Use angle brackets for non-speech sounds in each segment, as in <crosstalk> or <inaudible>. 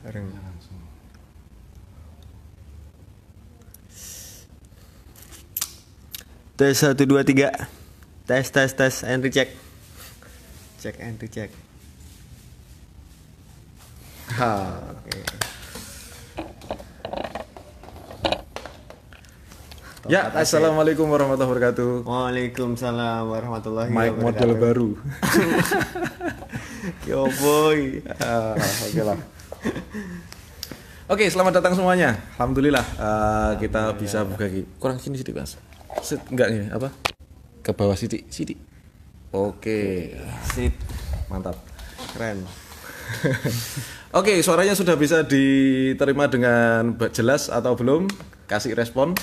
bareng iya, langsung tes satu dua tiga tes tes tes and recheck check and recheck ha oke okay. Ya, Tata assalamualaikum ya. warahmatullahi wabarakatuh. Waalaikumsalam warahmatullahi Mike wabarakatuh. Mic model baru. <laughs> Yo boy. Uh, Oke okay lah. Oke, selamat datang semuanya. Alhamdulillah, uh, eh, Alhamdulillah. kita bisa buka lagi. Kurang sini sedikit, Mas. Sit, enggak nih, apa? Ke bawah sidik, sidik. Oke, sip. Mantap. Keren. <laughs> Oke, suaranya sudah bisa diterima dengan jelas atau belum? Kasih respon.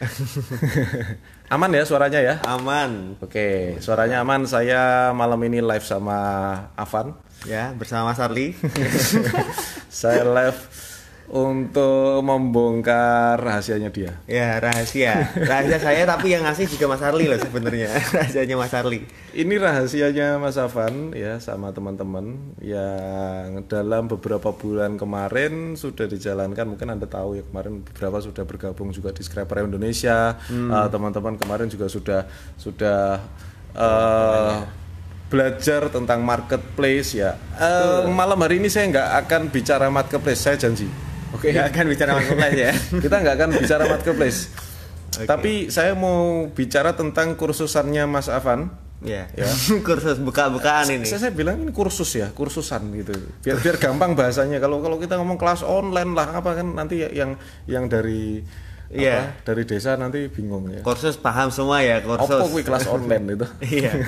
<laughs> aman ya suaranya ya? Aman. Oke, suaranya aman. Saya malam ini live sama Avan. Ya, bersama Mas <laughs> saya live untuk membongkar rahasianya dia. Ya rahasia, rahasia saya tapi yang ngasih juga Mas Arli loh sebenarnya <laughs> rahasianya Mas Arli. Ini rahasianya Mas Afan ya sama teman-teman yang dalam beberapa bulan kemarin sudah dijalankan mungkin anda tahu ya kemarin beberapa sudah bergabung juga di Scraper Indonesia hmm. Eh, teman-teman hmm. uh, kemarin juga sudah sudah uh, belajar tentang marketplace ya. Uh, malam hari ini saya nggak akan bicara marketplace, saya janji. Oke. Okay. Ya. akan bicara marketplace ya. <laughs> Kita nggak akan bicara marketplace. okay. Tapi saya mau bicara tentang kursusannya Mas Avan Yeah. Ya. <laughs> kursus buka-bukaan ini. Saya, saya bilang ini kursus ya, kursusan gitu. Biar biar gampang bahasanya. Kalau kalau kita ngomong kelas online lah apa kan nanti yang yang dari yeah. dari desa nanti bingung ya. Kursus paham semua ya kursus. Apa kui kelas online itu? <laughs> iya. <laughs>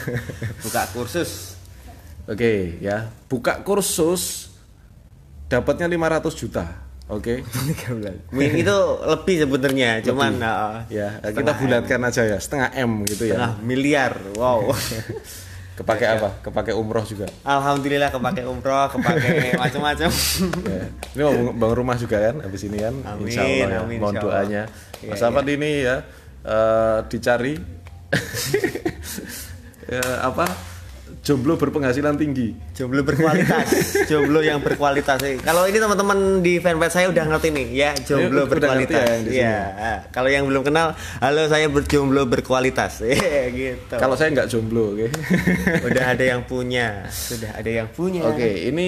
Buka kursus. Oke okay, ya, buka kursus dapatnya 500 juta. Oke. Okay. <laughs> itu lebih sebenarnya, cuman lebih. Uh, ya kita bulatkan aja ya, setengah M gitu setengah ya. Setengah miliar. Wow. Kepake ya, ya. apa? Kepake umroh juga. Alhamdulillah kepake umroh, kepake <laughs> macam-macam. ya. Ini mau bang rumah juga kan abis ini kan. Amin, insya Allah ya. mohon doanya. Ya, Mas Ahmad ya. ini ya uh, dicari <laughs> <laughs> ya, apa? jomblo berpenghasilan tinggi jomblo berkualitas <laughs> jomblo yang berkualitas sih eh, kalau ini teman-teman di fanpage saya udah ngerti nih ya jomblo iya, ya, berkualitas ya, ya. Ah, kalau yang belum kenal halo saya berjomblo berkualitas <laughs> eh, gitu kalau saya nggak jomblo oke okay? <laughs> udah ada yang punya sudah ada yang punya oke okay, ini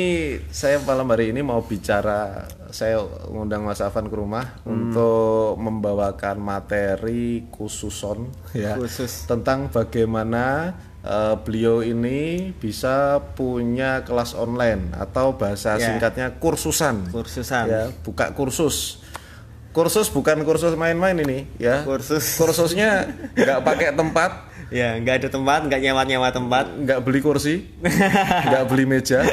saya malam hari ini mau bicara saya ngundang Mas Afan ke rumah hmm. untuk membawakan materi khususon ya khusus tentang bagaimana Eh, beliau ini bisa punya kelas online atau bahasa yeah. singkatnya kursusan. Kursusan. Ya, buka kursus. Kursus bukan kursus main-main ini ya. Kursus. Kursusnya nggak pakai tempat. Ya, nggak ada tempat, nggak nyewa-nyewa tempat, nggak beli kursi, nggak beli meja. <laughs>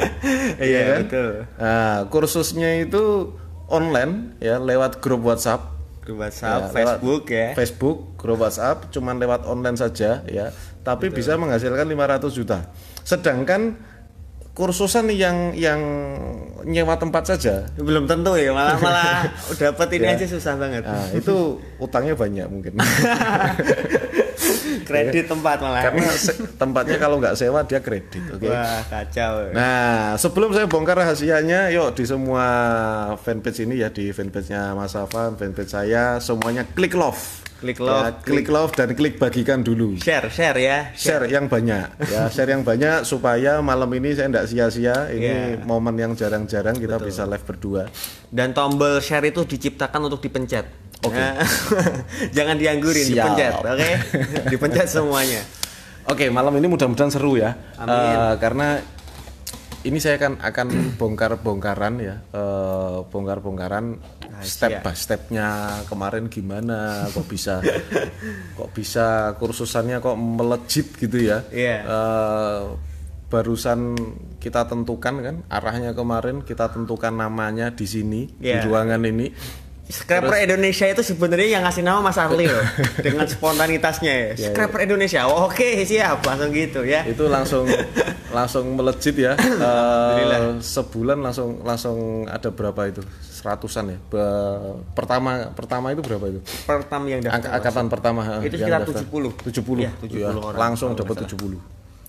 Iya, iya, kan? betul. Nah, kursusnya itu online ya lewat grup WhatsApp grup WhatsApp, ya, Facebook ya. Facebook, grup WhatsApp, cuman lewat online saja ya tapi Betul. bisa menghasilkan 500 juta. Sedangkan kursusan yang yang nyewa tempat saja belum tentu ya malah <laughs> malah dapat ini ya. aja susah banget nah, itu utangnya banyak mungkin <laughs> kredit tempat malah karena tempatnya kalau nggak sewa dia kredit oke okay? wah kacau nah sebelum saya bongkar rahasianya yuk di semua fanpage ini ya di fanpage nya Mas Afan fanpage saya semuanya klik love Klik love, ya, klik love dan klik bagikan dulu. Share, share ya. Share, share yang banyak. Ya, <laughs> share yang banyak supaya malam ini saya tidak sia-sia. Ini yeah. momen yang jarang-jarang kita Betul. bisa live berdua. Dan tombol share itu diciptakan untuk dipencet. Oke. Okay. Nah, <laughs> jangan dianggurin, Siap. dipencet, oke? Okay? <laughs> dipencet semuanya. Oke, okay, malam ini mudah-mudahan seru ya. Amin. Uh, karena ini saya akan akan bongkar-bongkaran ya, uh, bongkar-bongkaran nah, iya. step by stepnya kemarin gimana, kok bisa kok bisa kursusannya kok melejit gitu ya. Yeah. Iya. Uh, barusan kita tentukan kan arahnya kemarin kita tentukan namanya di sini yeah. di iya. ruangan ini Scraper Terus, Indonesia itu sebenarnya yang ngasih nama Mas Arli loh <laughs> dengan spontanitasnya ya. Iya, ya Scraper ya. Indonesia. Oh, Oke, okay, siap langsung gitu ya. Itu langsung <laughs> langsung melejit ya. uh, sebulan langsung langsung ada berapa itu? Seratusan ya. Be pertama pertama itu berapa itu? Pertama yang daftar. Angka angkatan pertama. Itu sekitar tujuh 70. 70. Ya, Langsung dapat tujuh puluh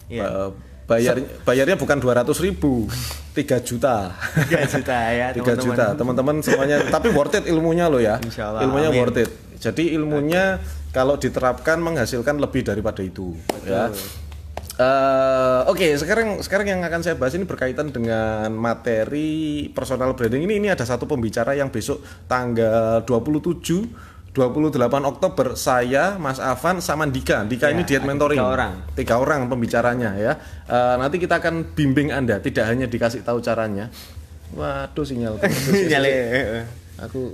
iya, iya, bayar bayarnya bukan 200 ribu tiga juta Tiga juta ya 3 <laughs> teman-teman. juta teman-teman semuanya tapi worth it ilmunya lo ya Allah, ilmunya amin. worth it jadi ilmunya okay. kalau diterapkan menghasilkan lebih daripada itu Betul. ya Uh, Oke, okay, sekarang sekarang yang akan saya bahas ini berkaitan dengan materi personal branding ini. Ini ada satu pembicara yang besok tanggal 27 28 Oktober saya, Mas Avan sama Dika. Dika ya, ini diet mentoring. Tiga orang. Tiga orang pembicaranya ya. Uh, nanti kita akan bimbing Anda, tidak hanya dikasih tahu caranya. Waduh sinyal. <laughs> Sinyal. Aku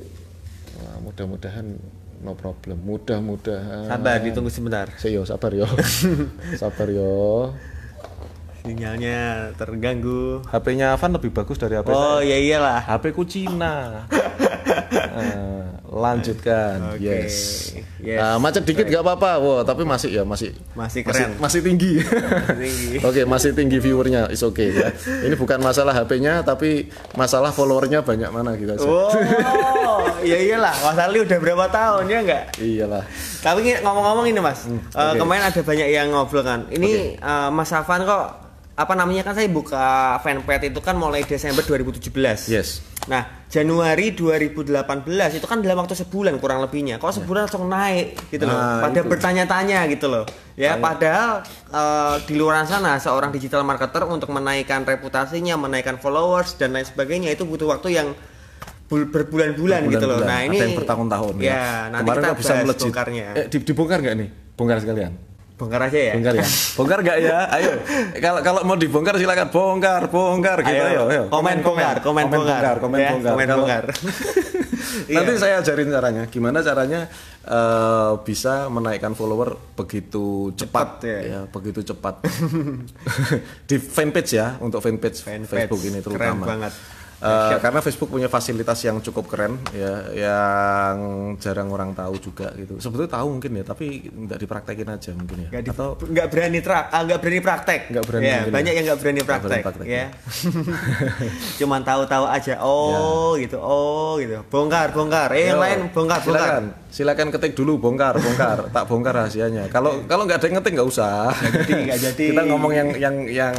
mudah-mudahan no problem. Mudah-mudahan. Sabar, ditunggu sebentar. Seyo, sabar yo. sabar yo. <laughs> sinyalnya terganggu. HP-nya Avan lebih bagus dari HP oh, saya. Oh iya iyalah. HP ku Cina. uh, <laughs> lanjutkan. Okay. Yes. yes. Uh, macet dikit right. gak apa-apa. Wow, tapi masih ya masih masih keren. Masih, <laughs> masih tinggi. <laughs> Oke, okay, masih tinggi viewernya. Is okay ya. Ini bukan masalah HP-nya tapi masalah followernya banyak mana gitu aja. Oh. ya iyalah. Mas Ali udah berapa tahun ya enggak? Iyalah. Tapi ngomong-ngomong ini Mas, hmm, eh, okay. uh, kemarin ada banyak yang ngobrol kan. Ini okay. uh, eh, Mas Avan kok apa namanya kan saya buka fanpage itu kan mulai Desember 2017. Yes. Nah, Januari 2018 itu kan dalam waktu sebulan kurang lebihnya. Kok ya. sebulan yeah. langsung naik gitu loh. Nah, pada bertanya-tanya gitu loh. Ya, Ayo. padahal uh, di luar sana seorang digital marketer untuk menaikkan reputasinya, menaikkan followers dan lain sebagainya itu butuh waktu yang berbulan-bulan gitu loh. Nah, ini bertahun-tahun. Ya, ya. nanti Kemarin kita bisa melejit. Eh, dibongkar nggak nih? Bongkar sekalian bongkar aja ya bongkar ya <laughs> bongkar gak ya ayo kalau kalau mau dibongkar silakan bongkar bongkar gitu ayo, ayo. Komen, bongkar komen bongkar komen ya, bongkar, komen bongkar. <laughs> Iya. nanti saya ajarin caranya gimana caranya uh, bisa menaikkan follower begitu cepat, cepat ya. ya begitu cepat <laughs> di fanpage ya untuk fanpage, fanpage. Facebook ini terutama Keren banget Uh, karena Facebook punya fasilitas yang cukup keren ya yang jarang orang tahu juga gitu sebetulnya tahu mungkin ya tapi nggak dipraktekin aja mungkin ya gak di, atau nggak berani tra ah, nggak berani praktek nggak berani ya, ya. banyak ya. yang nggak berani praktek, gak berani ya, ya. <laughs> cuman tahu-tahu aja oh ya. gitu oh gitu bongkar bongkar eh Yo, yang lain bongkar bongkar silakan silakan ketik dulu bongkar bongkar <laughs> tak bongkar rahasianya kalau kalau nggak ada ngetik nggak usah jadi, gak <laughs> jadi. kita ngomong yang yang yang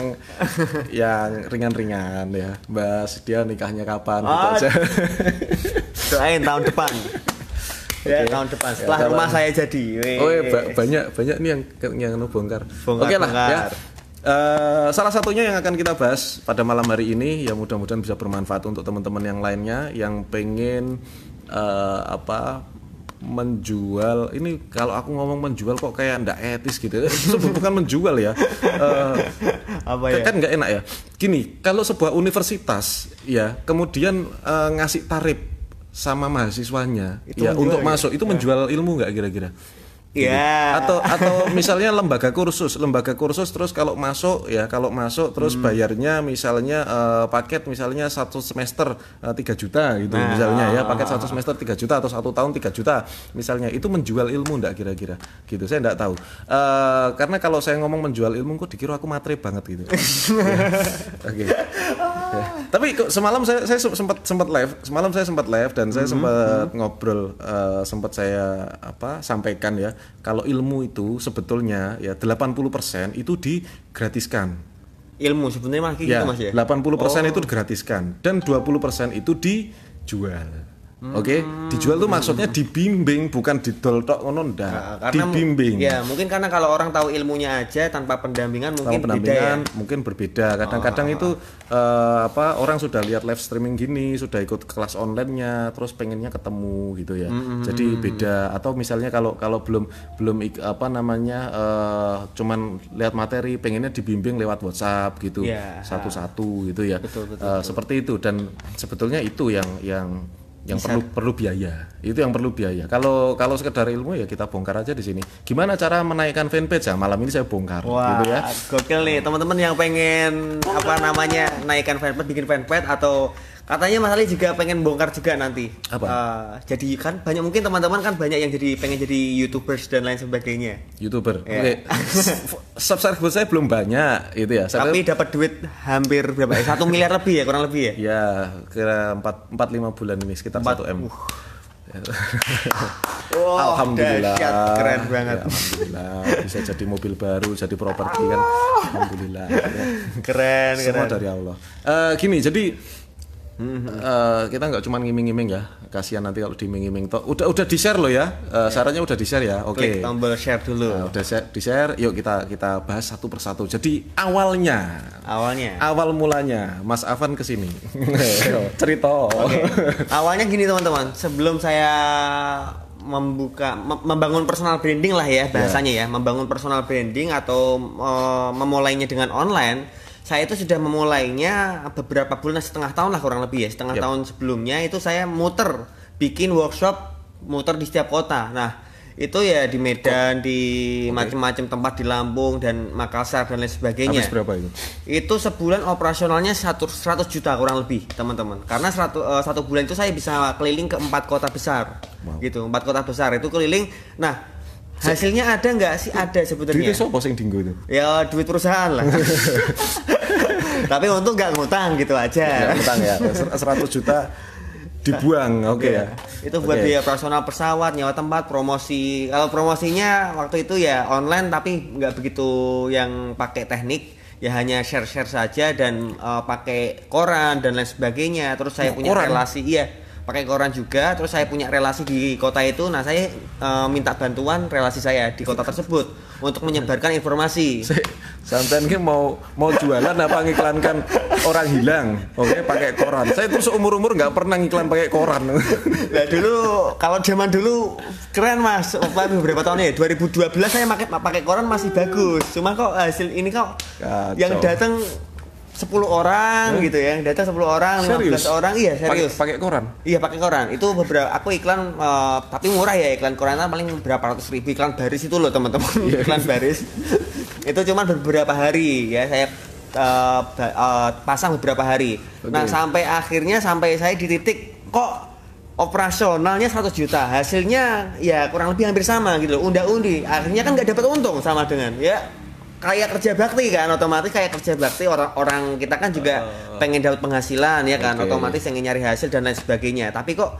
yang ringan-ringan ya Mbak dia nikahnya kapan oh. gitu tahun depan. Okay. tahun depan ya, setelah ya, rumah saya jadi. Wee. Oh, ya, banyak banyak nih yang yang bongkar. bongkar Oke okay lah ya. bongkar. ya. Uh, salah satunya yang akan kita bahas pada malam hari ini ya mudah-mudahan bisa bermanfaat untuk teman-teman yang lainnya yang pengen uh, apa menjual ini kalau aku ngomong menjual kok kayak ndak etis gitu <laughs> bukan menjual ya uh, apa kan ya? Kan nggak enak ya. Gini, kalau sebuah universitas ya kemudian uh, ngasih tarif sama mahasiswanya itu ya untuk ya? masuk itu ya. menjual ilmu nggak kira-kira? Iya. Yeah. Gitu. Atau atau misalnya lembaga kursus, lembaga kursus terus kalau masuk ya, kalau masuk terus hmm. bayarnya misalnya uh, paket misalnya satu semester uh, juta gitu nah. misalnya ya, ah, paket satu ah, ah. semester tiga juta atau satu tahun tiga juta misalnya itu menjual ilmu enggak kira-kira? Gitu saya enggak tahu. Uh, karena kalau saya ngomong menjual ilmu kok dikira aku materi banget gitu. <laughs> Ya, oke. Okay. Ya. Tapi semalam saya saya sempat sempat live, semalam saya sempat live dan saya mm -hmm. sempat hmm. ngobrol uh, sempat saya apa sampaikan ya kalau ilmu itu sebetulnya ya 80% itu digratiskan. Ilmu sebenarnya masih gitu ya, Mas ya. 80% oh. itu digratiskan dan 20% itu dijual. Oke, okay? dijual tuh maksudnya dibimbing bukan didoltok ngono ndak. Nah, dibimbing. Ya, mungkin karena kalau orang tahu ilmunya aja tanpa pendampingan mungkin tanpa ya. pendampingan beda ya? mungkin berbeda. Kadang-kadang oh. itu uh, apa orang sudah lihat live streaming gini, sudah ikut kelas online-nya, terus pengennya ketemu gitu ya. -hmm. Jadi beda atau misalnya kalau kalau belum belum apa namanya uh, cuman lihat materi, pengennya dibimbing lewat WhatsApp gitu. Ya. Satu-satu yeah. gitu ya. Betul, betul, uh, betul. seperti itu dan sebetulnya itu yang yang yang Bisa. perlu perlu biaya itu yang perlu biaya kalau kalau sekedar ilmu ya kita bongkar aja di sini gimana cara menaikkan fanpage ya malam ini saya bongkar Wah, gitu ya gokil nih teman-teman yang pengen apa namanya naikkan fanpage bikin fanpage atau Katanya Mas Ali juga pengen bongkar juga nanti. Apa? Uh, jadi kan banyak mungkin teman-teman kan banyak yang jadi pengen jadi YouTubers dan lain sebagainya. YouTuber. Yeah. Oke. Okay. <laughs> Subscriber saya belum banyak itu ya. Tapi dapat duit hampir berapa? Ya? Satu miliar lebih ya, kurang lebih ya? Ya, kira empat empat lima bulan ini sekitar satu M. Uh. <laughs> wow, alhamdulillah dasyat. keren ya, banget ya, alhamdulillah bisa jadi mobil baru jadi properti kan ah. alhamdulillah ya. <laughs> keren semua keren. dari Allah uh, gini jadi Uh, kita nggak cuma ngiming-ngiming ya kasihan nanti kalau diiming ngiming toh udah udah di share loh ya uh, sarannya udah di share ya oke okay. tombol share dulu uh, udah share, di share yuk kita kita bahas satu persatu jadi awalnya awalnya awal mulanya Mas Avan kesini <laughs> <laughs> cerita okay. awalnya gini teman-teman sebelum saya membuka membangun personal branding lah ya bahasanya yeah. ya membangun personal branding atau uh, memulainya dengan online saya itu sudah memulainya beberapa bulan setengah tahun lah kurang lebih ya setengah yep. tahun sebelumnya itu saya muter bikin workshop muter di setiap kota nah itu ya di Medan, di okay. macam-macam tempat di Lampung dan Makassar dan lain sebagainya. Habis berapa itu? Itu sebulan operasionalnya 100 juta kurang lebih, teman-teman. Karena satu, uh, satu bulan itu saya bisa keliling ke empat kota besar. Wow. Gitu, empat kota besar itu keliling. Nah, hasilnya ada nggak sih ada sebetulnya duit so sing dinggo itu ya duit perusahaan lah <laughs> tapi untung nggak ngutang gitu aja gak ngutang ya 100 juta dibuang iya. oke okay, ya itu buat okay. biaya personal pesawat nyawa tempat promosi kalau promosinya waktu itu ya online tapi nggak begitu yang pakai teknik ya hanya share share saja dan uh, pakai koran dan lain sebagainya terus saya ya, punya koran. relasi iya pakai koran juga terus saya punya relasi di kota itu nah saya e, minta bantuan relasi saya di kota tersebut untuk menyebarkan informasi santan ini mau mau jualan apa ngiklankan orang hilang oke okay, pakai koran saya terus seumur umur nggak pernah ngiklan pakai koran nah dulu kalau zaman dulu keren mas beberapa tahun ya 2012 saya pakai pakai koran masih bagus cuma kok hasil ini kok Kacau. yang datang sepuluh orang hmm? gitu ya datang sepuluh orang serius? belas orang iya serius pakai koran iya pakai koran itu beberapa aku iklan uh, tapi murah ya iklan koran paling berapa ratus ribu iklan baris itu loh teman-teman yeah. iklan baris <laughs> itu cuma beberapa hari ya saya uh, uh, pasang beberapa hari okay. nah sampai akhirnya sampai saya di titik kok operasionalnya 100 juta hasilnya ya kurang lebih hampir sama gitu loh unda-undi akhirnya kan nggak dapat untung sama dengan ya kayak kerja bakti kan otomatis kayak kerja bakti orang-orang kita kan juga uh, pengen dapat penghasilan ya kan okay. otomatis pengen nyari hasil dan lain sebagainya tapi kok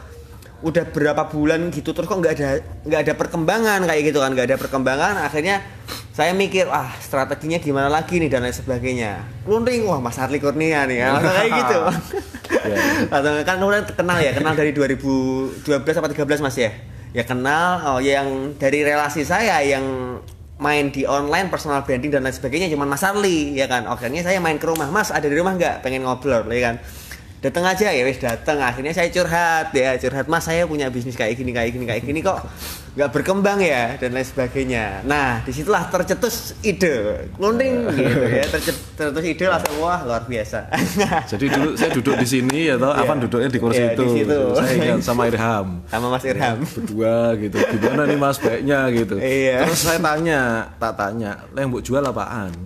udah berapa bulan gitu terus kok nggak ada nggak ada perkembangan kayak gitu kan nggak ada perkembangan akhirnya saya mikir ah strateginya gimana lagi nih dan lain sebagainya lunring wah Mas Harley Kurnia nih ya kayak gitu <laughs> iya. atau kan kemudian kenal ya kenal dari 2012 atau 13 Mas ya ya kenal oh yang dari relasi saya yang main di online personal branding dan lain sebagainya cuman Mas Arli ya kan akhirnya saya main ke rumah Mas ada di rumah nggak pengen ngobrol ya kan datang aja ya wes datang akhirnya saya curhat ya curhat mas saya punya bisnis kayak gini kayak gini kayak gini kok nggak berkembang ya dan lain sebagainya nah disitulah tercetus ide ngunding eh. gitu ya tercetus ide langsung wah luar biasa <laughs> jadi dulu saya duduk di sini ya toh yeah. duduknya di kursi iya, itu saya ingat sama Irham sama Mas Irham berdua gitu gimana nih Mas baiknya gitu yeah. terus saya tanya tak tanya yang buat jual apaan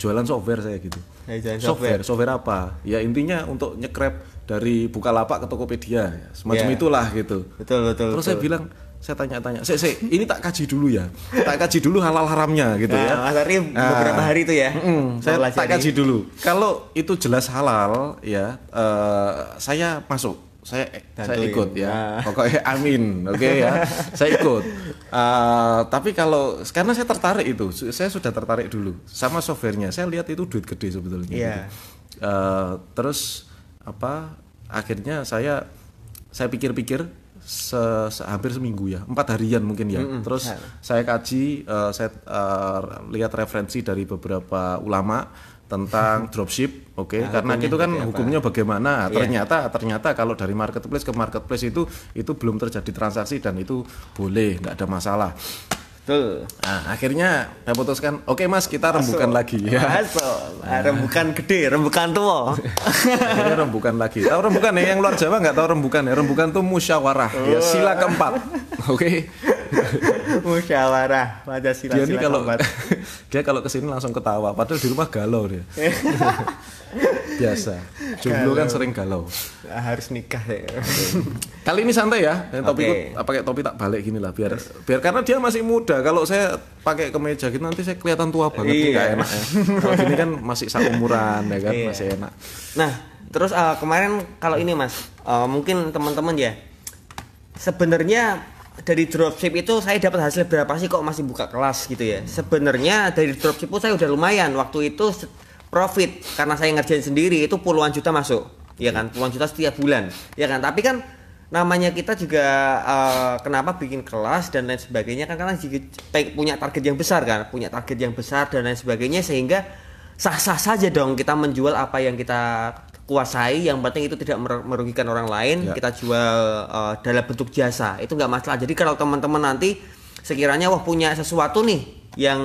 jualan software saya gitu software. software. Software apa? Ya intinya untuk nyekrep dari Bukalapak ke Tokopedia, ya. semacam yeah. itulah gitu. Betul betul. Terus betul. saya bilang, saya tanya-tanya, saya, saya ini tak kaji dulu ya, tak kaji dulu halal haramnya gitu ya. nah, ya. Mas Ari nah, beberapa hari itu ya. Mm, saya tak kaji dulu. Kalau itu jelas halal ya, uh, saya masuk saya eh, saya ikut ya nah. pokoknya amin oke okay, ya <laughs> saya ikut uh, tapi kalau karena saya tertarik itu saya sudah tertarik dulu sama softwarenya saya lihat itu duit gede sebetulnya yeah. gitu. uh, terus apa akhirnya saya saya pikir-pikir se, se hampir seminggu ya empat harian mungkin ya mm -hmm. terus iya. saya kaji uh, saya uh, lihat referensi dari beberapa ulama tentang dropship, oke, okay? nah, karena itu gitu kan ya, hukumnya apa? bagaimana? Yeah. Ternyata ternyata kalau dari marketplace ke marketplace itu itu belum terjadi transaksi dan itu boleh, nggak ada masalah. Betul. Nah, akhirnya saya putuskan, oke okay, mas kita rembukan Masuk. lagi ya. Nah. Rembukan gede, rembukan tuh, akhirnya rembukan lagi. Tahu rembukan ya yang luar Jawa nggak tahu rembukan ya. Rembukan tuh musyawarah. Oh. Ya sila keempat. <laughs> Oke. Okay? <laughs> musyawarah pancasila dia ini kalau <laughs> dia kalau kesini langsung ketawa padahal di rumah galau dia <laughs> biasa jomblo kan sering galau harus nikah ya kali ini santai ya topi okay. pakai topi tak balik gini lah biar biar karena dia masih muda kalau saya pakai kemeja gitu nanti saya kelihatan tua banget iya. Gak enak ya kalau gini kan masih seumuran ya kan iya. masih enak nah terus uh, kemarin kalau ini mas uh, mungkin teman-teman ya sebenarnya dari dropship itu saya dapat hasil berapa sih kok masih buka kelas gitu ya sebenarnya dari dropship pun saya udah lumayan waktu itu profit karena saya ngerjain sendiri itu puluhan juta masuk ya kan puluhan juta setiap bulan ya kan tapi kan namanya kita juga uh, kenapa bikin kelas dan lain sebagainya kan karena punya target yang besar kan punya target yang besar dan lain sebagainya sehingga sah-sah saja dong kita menjual apa yang kita kuasai yang penting itu tidak merugikan orang lain ya. kita jual uh, dalam bentuk jasa itu nggak masalah jadi kalau teman-teman nanti sekiranya wah punya sesuatu nih yang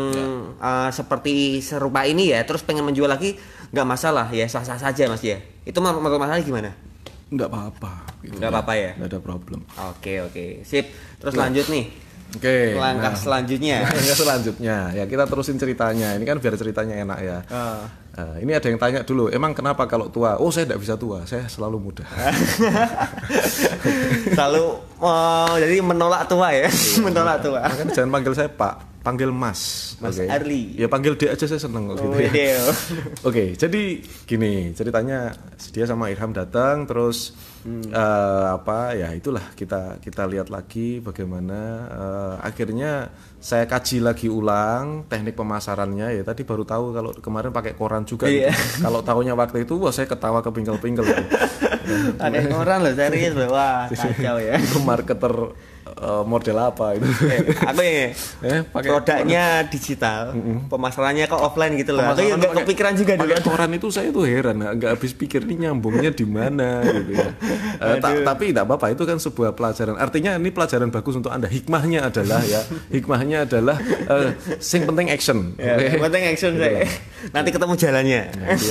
ya. uh, seperti serupa ini ya terus pengen menjual lagi nggak masalah ya sah-sah saja mas ya itu menurut mas gimana nggak apa-apa gitu. nggak ya. apa-apa ya nggak ada problem oke oke sip terus ya. lanjut nih Oke. Okay, langkah nah, selanjutnya. <laughs> Langkah selanjutnya. Ya kita terusin ceritanya. Ini kan biar ceritanya enak ya. Uh. Nah, ini ada yang tanya dulu, emang kenapa kalau tua? Oh, saya tidak bisa tua, saya selalu muda. <laughs> selalu, oh, jadi menolak tua ya, iya, <laughs> menolak tua. Makanya jangan panggil saya Pak panggil Mas. Mas okay. Arli. Ya panggil dia aja saya seneng kok gitu oh, gitu ya. Iya, iya. <laughs> Oke, okay, jadi gini ceritanya dia sama Irham datang terus hmm. uh, apa ya itulah kita kita lihat lagi bagaimana uh, akhirnya saya kaji lagi ulang teknik pemasarannya ya tadi baru tahu kalau kemarin pakai koran juga. Yeah. Gitu. Iya. <laughs> kalau tahunya waktu itu wah saya ketawa kepingkel-pingkel. Ada <laughs> koran loh serius wah kacau ya. marketer Eh, model apa itu? <laughs> Eh, aku ya eh, produknya koran. digital, mm -hmm. pemasarannya kok offline gitu loh. Aku nggak kepikiran juga dulu. koran itu saya tuh heran, nggak habis pikir ini nyambungnya di mana gitu ya. Uh, <laughs> ta tapi tidak apa-apa itu kan sebuah pelajaran. Artinya ini pelajaran bagus untuk Anda. Hikmahnya adalah ya, <laughs> hikmahnya adalah uh, sing penting action. Ya, okay? penting action saya. Gitu Nanti ketemu jalannya. Nanti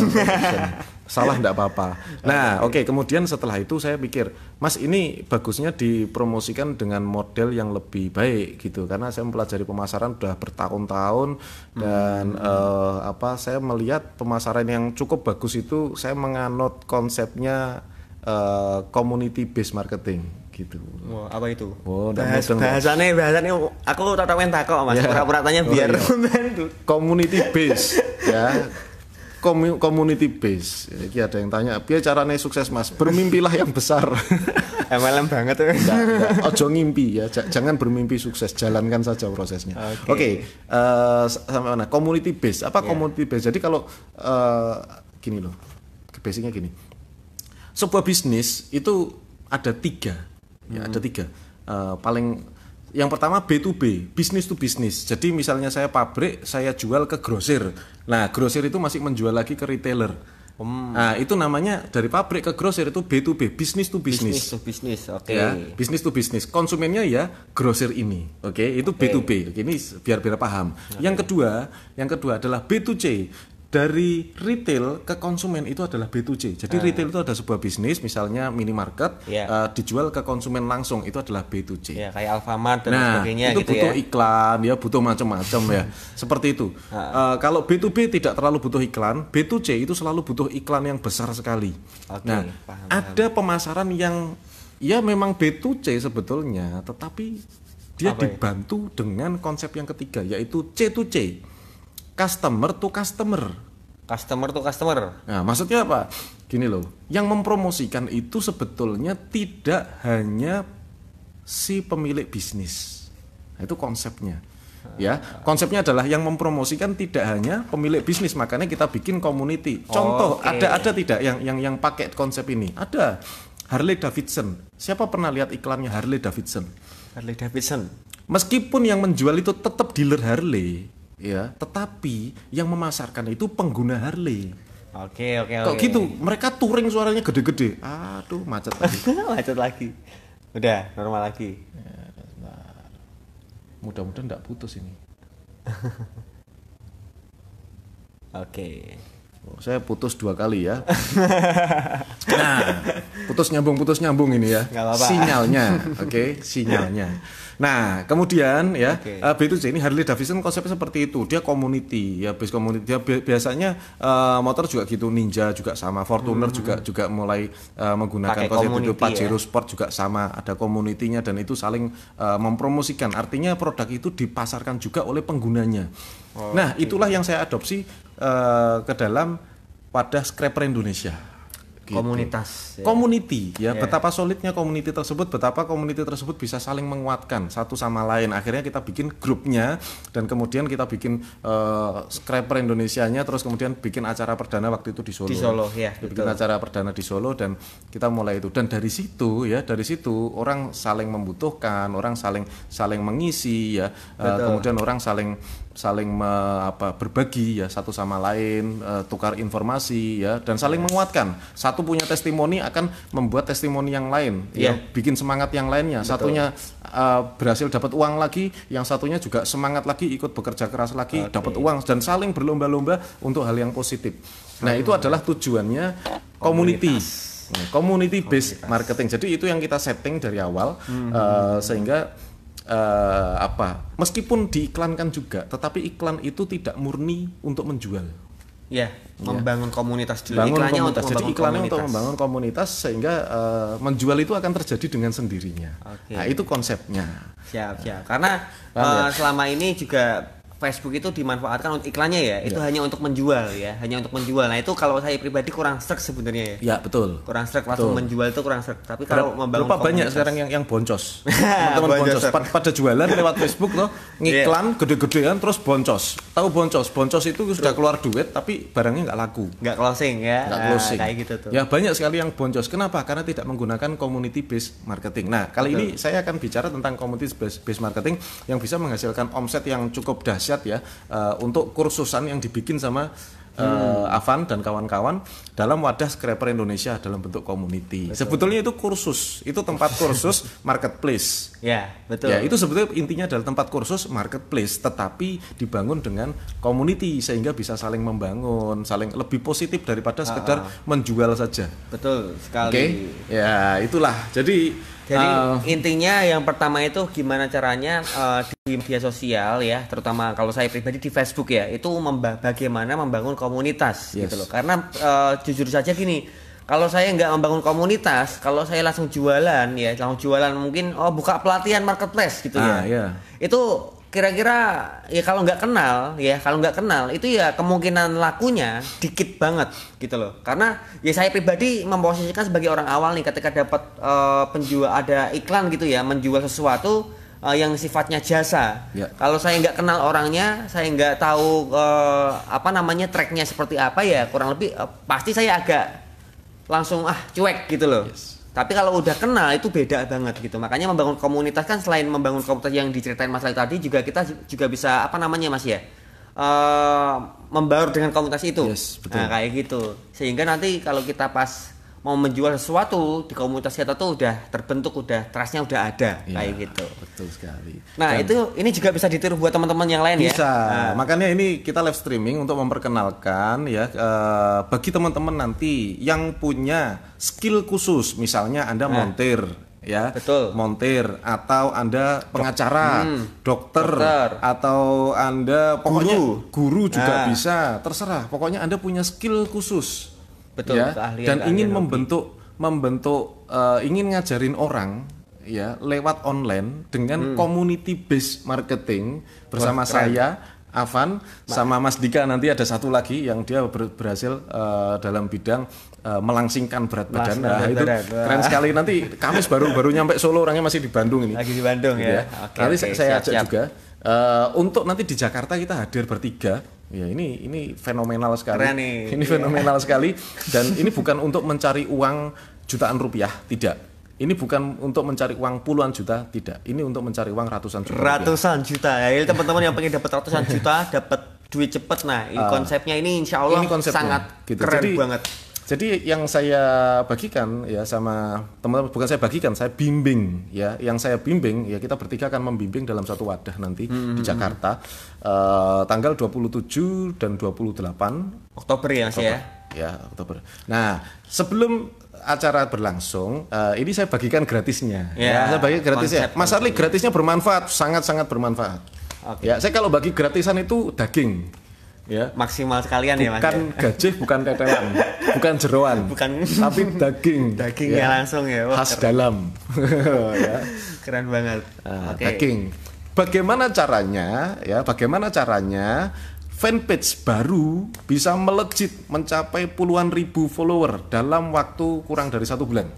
salah tidak apa-apa. Nah, oke, okay, kemudian setelah itu saya pikir, Mas ini bagusnya dipromosikan dengan model yang lebih baik gitu, karena saya mempelajari pemasaran sudah bertahun-tahun dan hmm. uh, apa, saya melihat pemasaran yang cukup bagus itu saya menganut konsepnya uh, community based marketing gitu. Wah, apa itu? Oh, Bahas, bahasanya bahasanya aku tak tahu kok Mas, yeah. pura-pura tanya biar oh, iya. <laughs> Community based ya <laughs> community base. Ya, iki ada yang tanya, "Piye carane sukses, Mas?" Bermimpilah yang besar. <laughs> MLM banget ya. Ojo ngimpi ya, jangan bermimpi sukses, jalankan saja prosesnya. Oke, okay. okay. Eh, uh, sampai mana? Community base. Apa yeah. community base? Jadi kalau uh, gini loh. Basicnya gini. Sebuah bisnis itu ada tiga, hmm. ya ada hmm. tiga. Uh, paling yang pertama B2B, bisnis to bisnis. Jadi misalnya saya pabrik, saya jual ke grosir. Nah, grosir itu masih menjual lagi ke retailer. Hmm. Nah, itu namanya dari pabrik ke grosir itu B2B, bisnis to bisnis. Bisnis to bisnis, oke. Okay. Ya, bisnis to bisnis. Konsumennya ya grosir ini. Oke, okay? itu okay. B2B. Ini biar biar paham. Okay. Yang kedua, yang kedua adalah B2C dari retail ke konsumen itu adalah B2C. Jadi hmm. retail itu ada sebuah bisnis misalnya minimarket yeah. Iya. uh, dijual ke konsumen langsung itu adalah B2C. yeah, kayak Alfamart dan nah, sebagainya itu gitu butuh ya. iklan ya butuh macam-macam ya. <laughs> Seperti itu. Uh, kalau B2B tidak terlalu butuh iklan, B2C itu selalu butuh iklan yang besar sekali. Okay, nah, paham, ada pemasaran yang ya memang B2C sebetulnya tetapi dia Apa ya? dibantu ya? dengan konsep yang ketiga yaitu C2C customer to customer. Customer to customer. Nah, maksudnya apa? Gini loh, yang mempromosikan itu sebetulnya tidak hanya si pemilik bisnis. Nah, itu konsepnya. Ya, konsepnya adalah yang mempromosikan tidak hanya pemilik bisnis, makanya kita bikin community. Contoh, okay. ada ada tidak yang yang yang pakai konsep ini? Ada. Harley Davidson. Siapa pernah lihat iklannya Harley Davidson? Harley Davidson. Meskipun yang menjual itu tetap dealer Harley, ya tetapi yang memasarkan itu pengguna Harley Oke oke oke. Kok okay. gitu? Mereka touring suaranya gede-gede. Aduh macet lagi. <laughs> macet lagi. Udah normal lagi. Ya, Mudah-mudahan nggak putus ini. <laughs> oke. okay saya putus dua kali ya. <laughs> Nah, putus nyambung putus nyambung ini ya. apa -apa. Sinyalnya, oke, okay? sinyalnya. Nah, kemudian ya okay. Eh, b itu ini Harley Davidson konsepnya seperti itu. Dia community ya, base community. Dia biasanya uh, motor juga gitu, Ninja juga sama, Fortuner hmm. juga juga mulai uh, menggunakan Pake konsep itu, Pajero ya? Sport juga sama, ada community-nya dan itu saling uh, mempromosikan. Artinya produk itu dipasarkan juga oleh penggunanya. Oh, nah, itulah yang saya adopsi uh, ke dalam pada scraper Indonesia. Gitu. Komunitas. Ya. Community ya, yeah. betapa solidnya community tersebut, betapa community tersebut bisa saling menguatkan satu sama lain. Akhirnya kita bikin grupnya dan kemudian kita bikin uh, scraper nya terus kemudian bikin acara perdana waktu itu di Solo. Di Solo ya. Kita bikin acara perdana di Solo dan kita mulai itu dan dari situ ya, dari situ orang saling membutuhkan, orang saling saling mengisi ya. Uh, kemudian orang saling saling me, apa berbagi ya satu sama lain e, tukar informasi ya dan saling menguatkan satu punya testimoni akan membuat testimoni yang lain yeah. ya bikin semangat yang lainnya Betul. satunya e, berhasil dapat uang lagi yang satunya juga semangat lagi ikut bekerja keras lagi okay. dapat uang dan saling berlomba-lomba untuk hal yang positif nah hmm. itu adalah tujuannya community Komunitas. community nah, based Komunitas. marketing jadi itu yang kita setting dari awal hmm. e, sehingga uh, apa meskipun diiklankan juga tetapi iklan itu tidak murni untuk menjual ya, ya. membangun ya. komunitas dulu Bangun iklannya komunitas. untuk jadi iklannya komunitas. untuk membangun komunitas sehingga uh, menjual itu akan terjadi dengan sendirinya okay. nah itu konsepnya siap siap karena uh, selama ini juga Facebook itu dimanfaatkan untuk iklannya ya, itu ya. hanya untuk menjual ya, hanya untuk menjual. Nah itu kalau saya pribadi kurang serk sebenarnya ya. Ya betul. Kurang serk langsung menjual itu kurang serk. Tapi kalau membangun lupa banyak sekarang yang yang boncos, <laughs> teman-teman boncos. Pada, jualan lewat Facebook loh, <laughs> iya. ngiklan yeah. gede-gedean terus boncos. Tahu boncos? Boncos itu sudah keluar duit tapi barangnya nggak laku. Nggak closing ya. Nggak ah, closing. Nah, kayak gitu tuh. Ya banyak sekali yang boncos. Kenapa? Karena tidak menggunakan community based marketing. Nah kali betul. ini saya akan bicara tentang community based marketing yang bisa menghasilkan omset yang cukup dahsyat dahsyat ya uh, untuk kursusan yang dibikin sama uh, hmm. Avan dan kawan-kawan dalam wadah scraper Indonesia dalam bentuk community. Betul. Sebetulnya itu kursus, itu tempat kursus <laughs> marketplace. Ya, betul. Ya, itu sebetulnya intinya adalah tempat kursus marketplace, tetapi dibangun dengan community sehingga bisa saling membangun, saling lebih positif daripada sekedar uh -uh. menjual saja. Betul sekali. Oke. Okay? Ya, itulah. Jadi jadi uh, intinya yang pertama itu gimana caranya uh, di media sosial ya, terutama kalau saya pribadi di Facebook ya, itu memba bagaimana membangun komunitas gitu yes. gitu loh. Karena uh, jujur saja gini, kalau saya nggak membangun komunitas, kalau saya langsung jualan ya, langsung jualan mungkin oh buka pelatihan marketplace gitu uh, ya. Yeah. Itu kira-kira ya kalau nggak kenal ya kalau nggak kenal itu ya kemungkinan lakunya dikit banget gitu loh karena ya saya pribadi memposisikan sebagai orang awal nih ketika dapat uh, penjual ada iklan gitu ya menjual sesuatu uh, yang sifatnya jasa ya. kalau saya nggak kenal orangnya saya nggak tahu uh, apa namanya tracknya seperti apa ya kurang lebih uh, pasti saya agak langsung ah cuek gitu loh yes tapi kalau udah kenal itu beda banget gitu makanya membangun komunitas kan selain membangun komunitas yang diceritain mas Ali tadi juga kita juga bisa apa namanya mas ya uh, membaur dengan komunitas itu yes, betul. nah kayak gitu sehingga nanti kalau kita pas mau menjual sesuatu di komunitas kita tuh udah terbentuk, udah trustnya udah ada ya, kayak gitu. Betul sekali. Nah Dan itu ini juga bisa ditiru buat teman-teman yang lain bisa. ya. Bisa. Nah. Makanya ini kita live streaming untuk memperkenalkan ya eh, bagi teman-teman nanti yang punya skill khusus, misalnya anda nah. montir ya betul montir atau anda pengacara hmm, dokter, dokter atau anda pokoknya guru, guru juga nah. bisa terserah pokoknya anda punya skill khusus betul ya, keahlian, dan keahlian ingin hobi. membentuk membentuk uh, ingin ngajarin orang ya lewat online dengan hmm. community based marketing bersama Wah, saya Avan Ma sama Mas Dika nanti ada satu lagi yang dia ber berhasil uh, dalam bidang uh, melangsingkan berat Mas, badan. Nah, itu keren sekali nanti Kamis baru baru nyampe Solo orangnya masih di Bandung ini. Lagi di Bandung ya. ya. Okay, nanti okay, saya siap, ajak siap. juga Eh, untuk nanti di Jakarta kita hadir bertiga. Ya ini ini fenomenal sekali. Keren Ini yeah. fenomenal sekali dan ini bukan untuk mencari uang jutaan rupiah, tidak. Ini bukan untuk mencari uang puluhan juta, tidak. Ini untuk mencari uang ratusan juta. Ratusan juta. Ya, teman-teman yang pengen dapat ratusan juta, dapat duit cepet nah, ini uh, konsepnya ini insya Allah sangat gitu. keren Jadi, banget jadi yang saya bagikan ya sama teman-teman bukan saya bagikan, saya bimbing ya. Yang saya bimbing ya kita bertiga akan membimbing dalam satu wadah nanti hmm, hmm di hmm. Jakarta uh, tanggal 27 dan 28 Oktober ya, ya? Oktober. ya. Ya, Oktober. Nah, sebelum acara berlangsung, uh, ini saya bagikan gratisnya. Yeah, ya, saya bagi gratisnya. Mas Arli gratisnya bermanfaat, sangat-sangat bermanfaat. Okay. Ya, saya kalau bagi gratisan itu daging ya maksimal sekalian bukan ya mas bukan ya? gajih bukan tetelan bukan jeroan bukan tapi daging daging ya, ya. langsung ya khas keren. dalam ya. keren banget uh, ah, okay. daging bagaimana caranya ya bagaimana caranya fanpage baru bisa melejit mencapai puluhan ribu follower dalam waktu kurang dari satu bulan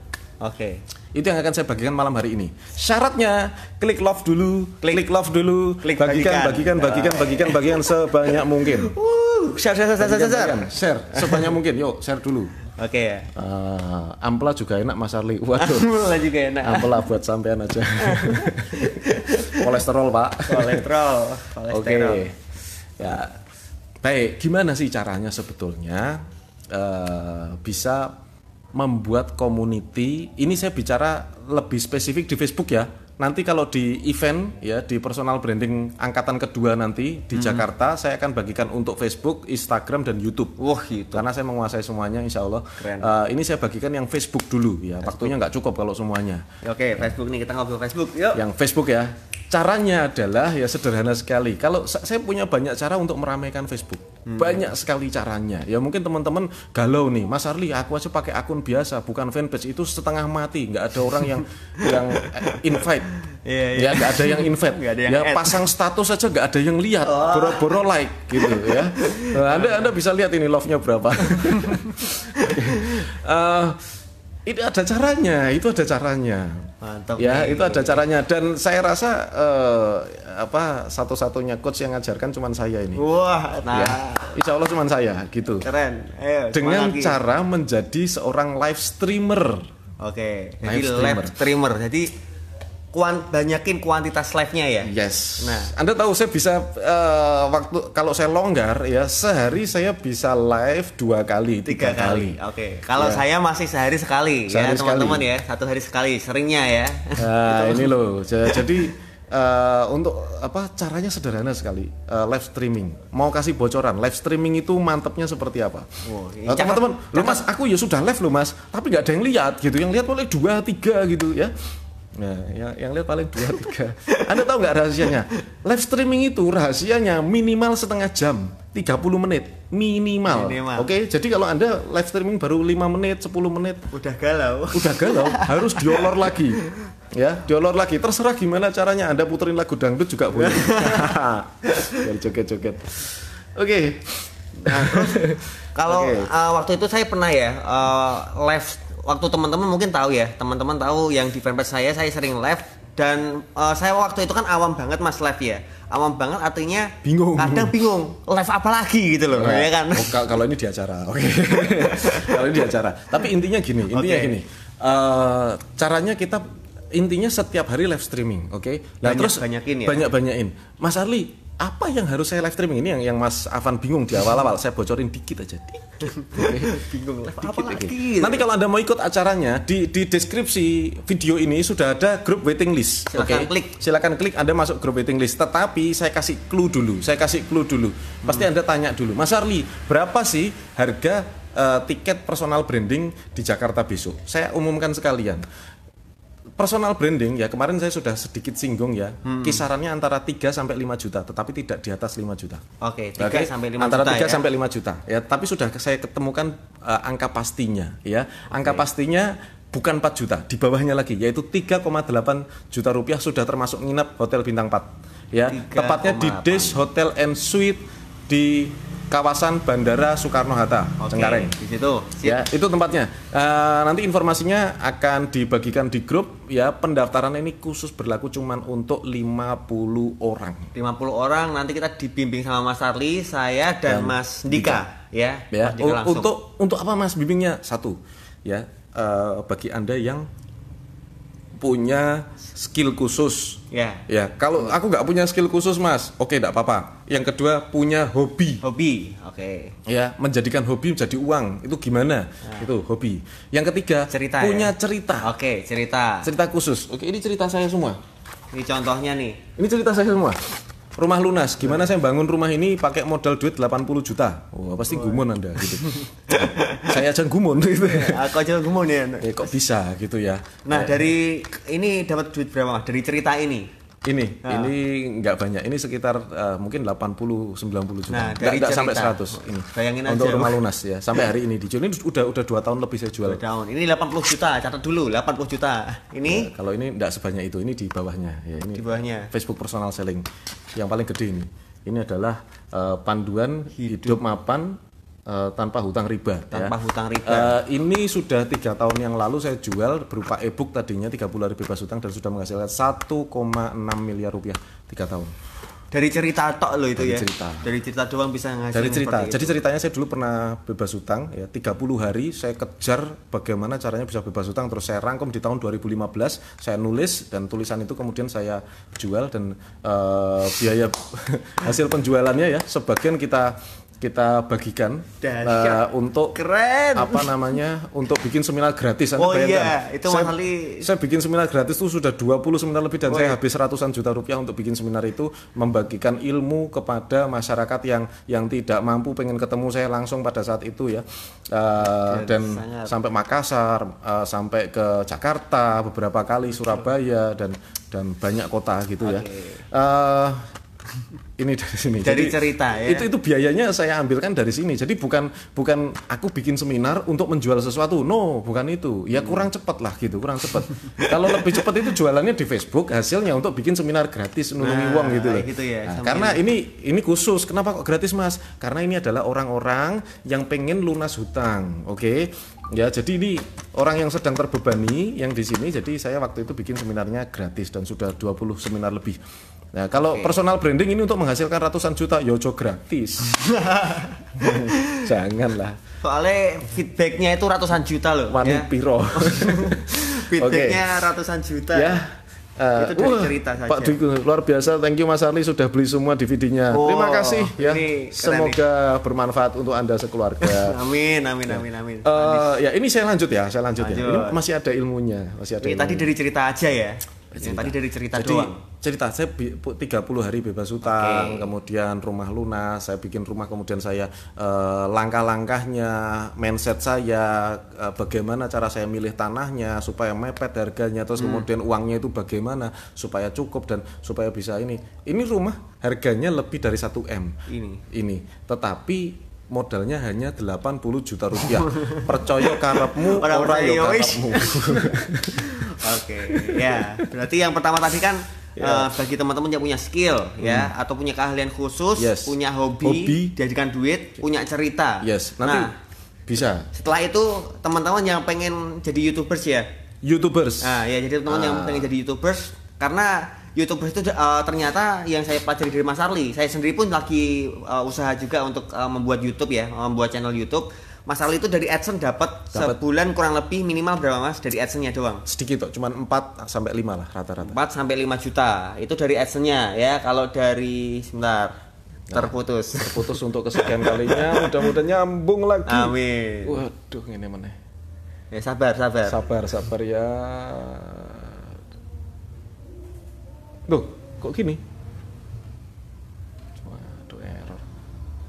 Oke. Okay. Itu yang akan saya bagikan malam hari ini. Syaratnya klik love dulu, klik, klik love dulu, klik bagikan, bagikan, bagikan, bagikan, bagikan, bagikan sebanyak mungkin. <laughs> Uh, share, share, share, share, share, share, share, sebanyak mungkin. Yuk, share dulu. Oke okay, Uh, eh, ampela juga enak Mas Arli. <laughs> Waduh. Ampela juga enak. Ampela buat sampean aja. <laughs> kolesterol pak. Kolesterol. Kolesterol. Oke. Okay. Ya. Baik, gimana sih caranya sebetulnya uh, bisa membuat community. Ini saya bicara lebih spesifik di Facebook ya. Nanti kalau di event ya di personal branding angkatan kedua nanti di hmm. Jakarta saya akan bagikan untuk Facebook, Instagram dan YouTube. Wah gitu. Karena saya menguasai semuanya Insya Allah. Uh, ini saya bagikan yang Facebook dulu ya. Facebook. Waktunya nggak cukup kalau semuanya. Ya, oke okay, Facebook nih kita ngobrol Facebook. Yuk. Yang Facebook ya caranya adalah ya sederhana sekali. Kalau saya punya banyak cara untuk meramaikan Facebook, hmm. banyak sekali caranya. Ya mungkin teman-teman galau nih, Mas Arli, aku aja pakai akun biasa, bukan fanpage itu setengah mati, nggak ada orang yang <laughs> yang eh, invite, yeah, yeah. ya nggak ada yang invite, gak ada yang ya pasang status aja nggak ada yang lihat, oh. boro-boro oh. like gitu ya. Nah, anda Anda bisa lihat ini love-nya berapa. uh, <laughs> itu ada caranya, itu ada caranya. Mantap. Ya, nih. itu ada caranya dan saya rasa uh, apa satu-satunya coach yang ngajarkan cuma saya ini. Wah, ya, nah. Ya, insya Allah cuma saya gitu. Keren. Eh, Ayo, Dengan lagi. cara menjadi seorang live streamer. Oke, jadi live streamer. live streamer. Jadi Kuan banyakin kuantitas live-nya ya. Yes. Nah, Anda tahu saya bisa uh, waktu kalau saya longgar ya sehari saya bisa live dua kali, tiga, tiga kali. kali. Oke. Okay. Kalau ya. saya masih sehari sekali ya, sehari ya teman-teman ya, satu hari sekali seringnya ya. Nah, <laughs> ini loh. Jadi uh, untuk apa caranya sederhana sekali uh, live streaming mau kasih bocoran live streaming itu mantepnya seperti apa oh, nah, teman-teman lu mas aku ya sudah live lo mas tapi nggak ada yang lihat gitu yang lihat boleh dua tiga gitu ya Nah, yang, yang lihat paling dua tiga. Anda tahu nggak rahasianya? Live streaming itu rahasianya minimal setengah jam, 30 menit minimal. minimal. Oke, okay? jadi kalau Anda live streaming baru 5 menit, 10 menit, udah galau. Udah galau, harus diolor lagi. Ya, diolor lagi. Terserah gimana caranya Anda puterin lagu dangdut juga boleh. <laughs> Biar joget-joget. Oke. Okay. Nah, kalau okay. uh, eh, waktu itu saya pernah ya uh, live waktu teman-teman mungkin tahu ya teman-teman tahu yang di fanpage saya saya sering live dan uh, saya waktu itu kan awam banget mas live ya awam banget artinya bingung kadang bingung live apa lagi gitu loh nah, ya kan oh, kalau ini di acara <laughs> oke okay. kalau ini di acara tapi intinya gini intinya okay. gini uh, caranya kita intinya setiap hari live streaming oke okay? nah, banyak, terus banyakin ya banyak banyakin mas Arli apa yang harus saya live streaming ini yang yang Mas Avan bingung di awal-awal saya bocorin dikit aja dikit bingung live apa lagi nanti kalau anda mau ikut acaranya di di deskripsi video ini sudah ada grup waiting list silakan okay? klik silakan klik anda masuk grup waiting list tetapi saya kasih clue dulu saya kasih clue dulu pasti hmm. anda tanya dulu Mas Arli berapa sih harga uh, tiket personal branding di Jakarta besok saya umumkan sekalian personal branding ya kemarin saya sudah sedikit singgung ya. Hmm. Kisarannya antara 3 sampai 5 juta, tetapi tidak di atas 5 juta. Oke, okay, 3 sampai 5 antara juta. Antara 3 ya? sampai 5 juta ya, tapi sudah saya ketemukan uh, angka pastinya ya. Angka pastinya bukan 4 juta, di bawahnya lagi yaitu 3,8 juta rupiah sudah termasuk nginap hotel bintang 4. Ya, 3, tepatnya 8. di Des Hotel and Suite di kawasan Bandara Soekarno Hatta, okay, Cengkareng. Di situ. Ya, itu tempatnya. Uh, nanti informasinya akan dibagikan di grup ya. Pendaftaran ini khusus berlaku cuman untuk 50 orang. 50 orang nanti kita dibimbing sama Mas Arli, saya dan, dan Mas Dika, Dika. ya. ya. Mas Dika Untuk untuk apa Mas bimbingnya? Satu. Ya, uh, bagi Anda yang punya skill khusus. Ya. Ya, kalau aku nggak punya skill khusus, Mas, oke okay, tidak apa-apa. Yang kedua punya hobi. Hobi, oke. Okay. Ya, menjadikan hobi menjadi uang itu gimana? Nah. Itu hobi. Yang ketiga cerita, ya? punya ya? cerita. Oke, okay, cerita. Cerita khusus. Oke, ini cerita saya semua. Ini contohnya nih. Ini cerita saya semua rumah lunas gimana saya bangun rumah ini pakai modal duit 80 juta oh, pasti oh. gumun anda gitu saya aja gumun gitu ya, aku aja gumun ya eh, kok bisa gitu ya nah eh. dari ini dapat duit berapa dari cerita ini ini, nah. ini nggak banyak. Ini sekitar uh, mungkin 80 90 juta. Nah, nggak, nggak sampai 100 ini. Bayangin Untuk aja. rumah lunas ya, sampai hari ini dijual. Ini udah udah 2 tahun lebih saya jual. 2 tahun. Ini 80 juta, catat dulu 80 juta. Ini ya, kalau ini enggak sebanyak itu, ini di bawahnya ya, ini. Di bawahnya. Facebook personal selling yang paling gede ini. Ini adalah uh, panduan hidup, hidup mapan uh, tanpa hutang riba. Tanpa ya. hutang riba. Uh, ini sudah tiga tahun yang lalu saya jual berupa e-book tadinya 30 hari bebas hutang dan sudah menghasilkan 1,6 miliar rupiah tiga tahun. Dari cerita tok lo itu dari ya. Cerita. Dari cerita doang bisa ngasih. Dari cerita. Jadi ceritanya saya dulu pernah bebas hutang ya 30 hari saya kejar bagaimana caranya bisa bebas hutang terus saya rangkum di tahun 2015 saya nulis dan tulisan itu kemudian saya jual dan uh, biaya <laughs> hasil penjualannya ya sebagian kita kita bagikan uh, untuk keren apa namanya untuk bikin seminar gratis oh bayangkan. iya itu saya, mahali. saya bikin seminar gratis itu sudah 20 seminar lebih dan oh, saya iya. habis ratusan juta rupiah untuk bikin seminar itu membagikan ilmu kepada masyarakat yang yang tidak mampu pengen ketemu saya langsung pada saat itu ya uh, eh, dan, iya, dan sangat. sampai Makassar uh, sampai ke Jakarta beberapa kali Surabaya dan dan banyak kota gitu okay. ya uh, ini dari sini. Dari Jadi, cerita ya. Itu itu biayanya saya ambilkan dari sini. Jadi bukan bukan aku bikin seminar untuk menjual sesuatu. No, bukan itu. Ya hmm. kurang cepat lah gitu, kurang cepat. Kalau lebih cepat itu jualannya di Facebook, hasilnya untuk bikin seminar gratis nulungi nah, uang gitu loh. Gitu ya, nah, karena ya. ini ini khusus. Kenapa kok gratis, Mas? Karena ini adalah orang-orang yang pengen lunas hutang. Oke. Okay? Ya, jadi ini orang yang sedang terbebani yang di sini. Jadi saya waktu itu bikin seminarnya gratis dan sudah 20 seminar lebih Nah, kalau okay. personal branding ini untuk menghasilkan ratusan juta, yojo ya gratis. <laughs> Janganlah. Soalnya feedbacknya itu ratusan juta loh. Wani ya. piro. <laughs> feedbacknya okay. ratusan juta. Ya. Uh, itu dari uh, cerita saja. Pak Dwi luar biasa. Thank you Mas Arli sudah beli semua DVD-nya. Oh, Terima kasih ya. Semoga nih. bermanfaat untuk Anda sekeluarga. <laughs> amin, amin, ya. amin, amin. Uh, ya ini saya lanjut ya, saya lanjut, lanjut. ya. Ini masih ada ilmunya, masih ada. Ini ilmunya. tadi dari cerita aja ya. Bercerita. tadi dari cerita Jadi, doang. Cerita saya 30 hari bebas utang, okay. kemudian rumah lunas, saya bikin rumah kemudian saya eh, langkah-langkahnya, mindset saya eh, bagaimana cara saya milih tanahnya supaya mepet harganya terus hmm. kemudian uangnya itu bagaimana supaya cukup dan supaya bisa ini. Ini rumah harganya lebih dari 1M. Ini. Ini. Tetapi modalnya hanya 80 juta rupiah. <laughs> Percaya karepmu ora yo ya karepmu. <laughs> Oke, ya. Berarti yang pertama tadi kan yeah. Ya. uh, bagi teman-teman yang punya skill ya, hmm. ya atau punya keahlian khusus, yes. punya hobi, hobi, dijadikan duit, punya cerita. Yes. Nanti nah, bisa. Setelah itu teman-teman yang pengen jadi YouTubers ya. YouTubers. Nah, ya jadi teman-teman ah. yang pengen jadi YouTubers karena YouTuber itu uh, ternyata yang saya pelajari dari Mas Arli, saya sendiri pun lagi uh, usaha juga untuk uh, membuat YouTube ya, membuat channel YouTube. Mas Arli itu dari AdSense dapat sebulan kurang lebih minimal berapa Mas dari AdSense-nya doang? Sedikit kok, cuma 4 sampai 5 lah rata-rata. 4 sampai 5 juta. Itu dari AdSense-nya ya. Kalau dari sebentar nah, terputus. Nah, terputus untuk kesekian kalinya, mudah-mudahan nyambung lagi. Amin. Waduh, ini mana? Ya sabar, sabar. Sabar, sabar ya. Duh, kok gini? Waduh, error.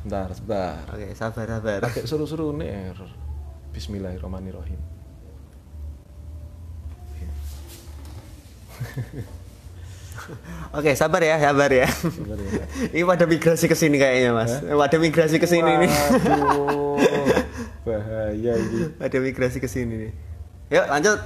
Bentar, sebentar. Oke, sabar, sabar. Pakai seru-seru ini error. Bismillahirrahmanirrahim. <laughs> Oke, sabar ya, sabar ya. Sabar ya. <laughs> ini pada migrasi ke sini kayaknya, Mas. Eh? Pada migrasi ke sini nih. Bahaya ini. <laughs> Pada migrasi ke sini nih. Yuk, lanjut.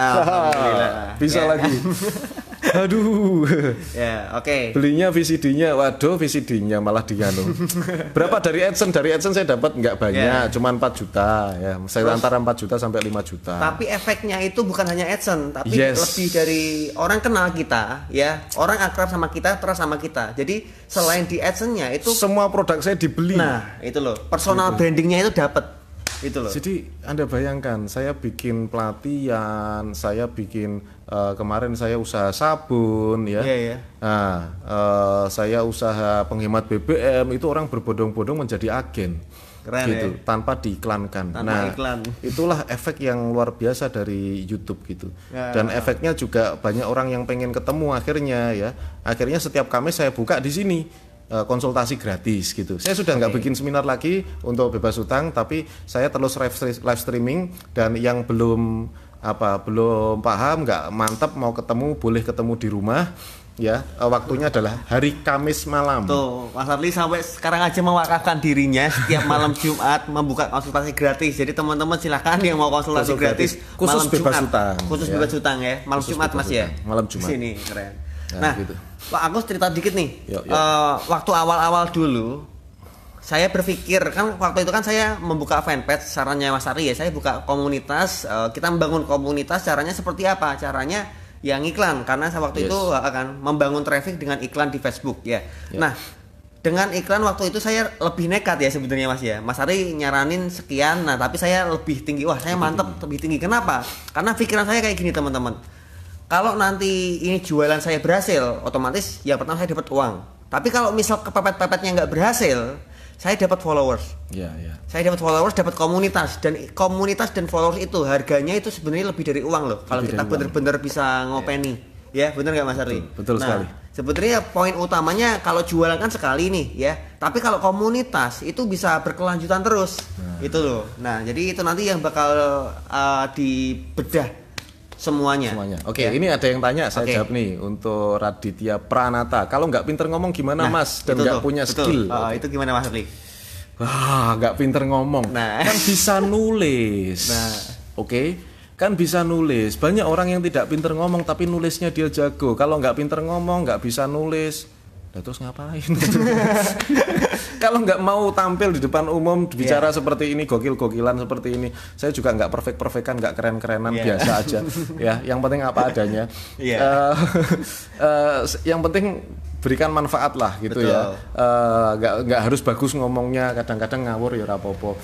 Alhamdulillah. Bisa lagi. Ya. Aduh. <laughs> Ya, oke. Okay. Belinya VCD-nya, waduh VCD-nya malah dianu. <laughs> Berapa dari Edson? Dari Edson saya dapat nggak ya. banyak, yeah. cuma 4 juta ya. Saya Terus, antara 4 juta sampai 5 juta. Tapi efeknya itu bukan hanya Edson, tapi yes. lebih dari orang kenal kita ya. Orang akrab sama kita, terus sama kita. Jadi selain di edson nya itu semua produk saya dibeli. Nah, itu loh. Personal gitu. brandingnya itu dapat itu loh jadi anda bayangkan saya bikin pelatihan saya bikin uh, kemarin saya usaha sabun ya yeah, yeah. nah uh, saya usaha penghemat BBM itu orang berbodong-bodong menjadi agen Keren, gitu ya? tanpa diiklankan. Tanpa nah, iklan. itulah efek yang luar biasa dari YouTube gitu. Ya, Dan ya. efeknya juga banyak orang yang pengen ketemu akhirnya ya. Akhirnya setiap Kamis saya buka di sini Eh, konsultasi gratis gitu. Saya sudah nggak bikin seminar lagi untuk bebas utang, tapi saya terus live streaming dan yang belum apa belum paham nggak mantap mau ketemu boleh ketemu di rumah ya eh, waktunya adalah hari Kamis malam. Tuh, Mas Arli sampai sekarang aja mewakafkan dirinya setiap <laughs> malam Jumat membuka konsultasi gratis. Jadi teman-teman silahkan yang mau konsultasi, gratis, gratis khusus malam bebas Jumat. utang. Khusus ya. bebas utang ya, malam khusus Jumat Mas ya. Malam Jumat. Sini keren. Nah, nah gitu. Pak aku cerita dikit nih. Yo, yo. Uh, waktu awal-awal dulu saya berpikir kan waktu itu kan saya membuka fanpage sarannya Mas Ari ya saya buka komunitas uh, kita membangun komunitas caranya seperti apa caranya yang iklan karena saya waktu yes. itu akan eh, membangun traffic dengan iklan di Facebook ya yeah. nah dengan iklan waktu itu saya lebih nekat ya sebenarnya Mas ya Mas Ari nyaranin sekian nah tapi saya lebih tinggi wah saya mantep lebih tinggi kenapa karena pikiran saya kayak gini teman-teman kalau nanti ini jualan saya berhasil, otomatis ya pertama saya dapat uang. Tapi kalau misal kepepet-pepetnya nggak berhasil, saya dapat followers. yeah, Yeah. Saya dapat followers, dapat komunitas dan komunitas dan followers itu harganya itu sebenarnya lebih dari uang loh. Kalau kita benar-benar bisa iya. ngopeni. Yeah. Ya, benar nggak Mas Arli? Betul, betul nah, sekali. Sebetulnya poin utamanya kalau jualan kan sekali nih ya, tapi kalau komunitas itu bisa berkelanjutan terus. Nah. Itu loh. Nah, jadi itu nanti yang bakal uh, dibedah semuanya. Semuanya. Oke, okay, ya. ini ada yang tanya, saya okay. jawab nih untuk Raditya Pranata. Kalau nggak pinter ngomong gimana nah, Mas dan nggak punya betul. skill? Oh, ah, okay. itu gimana Mas Lee? Wah, nggak pinter ngomong. Nah. Kan bisa nulis. Nah. Oke. Okay? Kan bisa nulis. Banyak orang yang tidak pinter ngomong tapi nulisnya dia jago. Kalau nggak pinter ngomong, nggak bisa nulis, Nah, terus ngapain? <laughs> Kalau nggak mau tampil di depan umum iya. bicara yeah. seperti ini gokil-gokilan seperti ini, saya juga nggak perfect-perfectan, nggak keren-kerenan yeah. biasa aja. ya, yang penting apa adanya. Yeah. Uh, uh, yang penting berikan manfaat lah gitu ya. Betul. ya. Nggak uh, nggak harus bagus ngomongnya, kadang-kadang ngawur ya rapopo.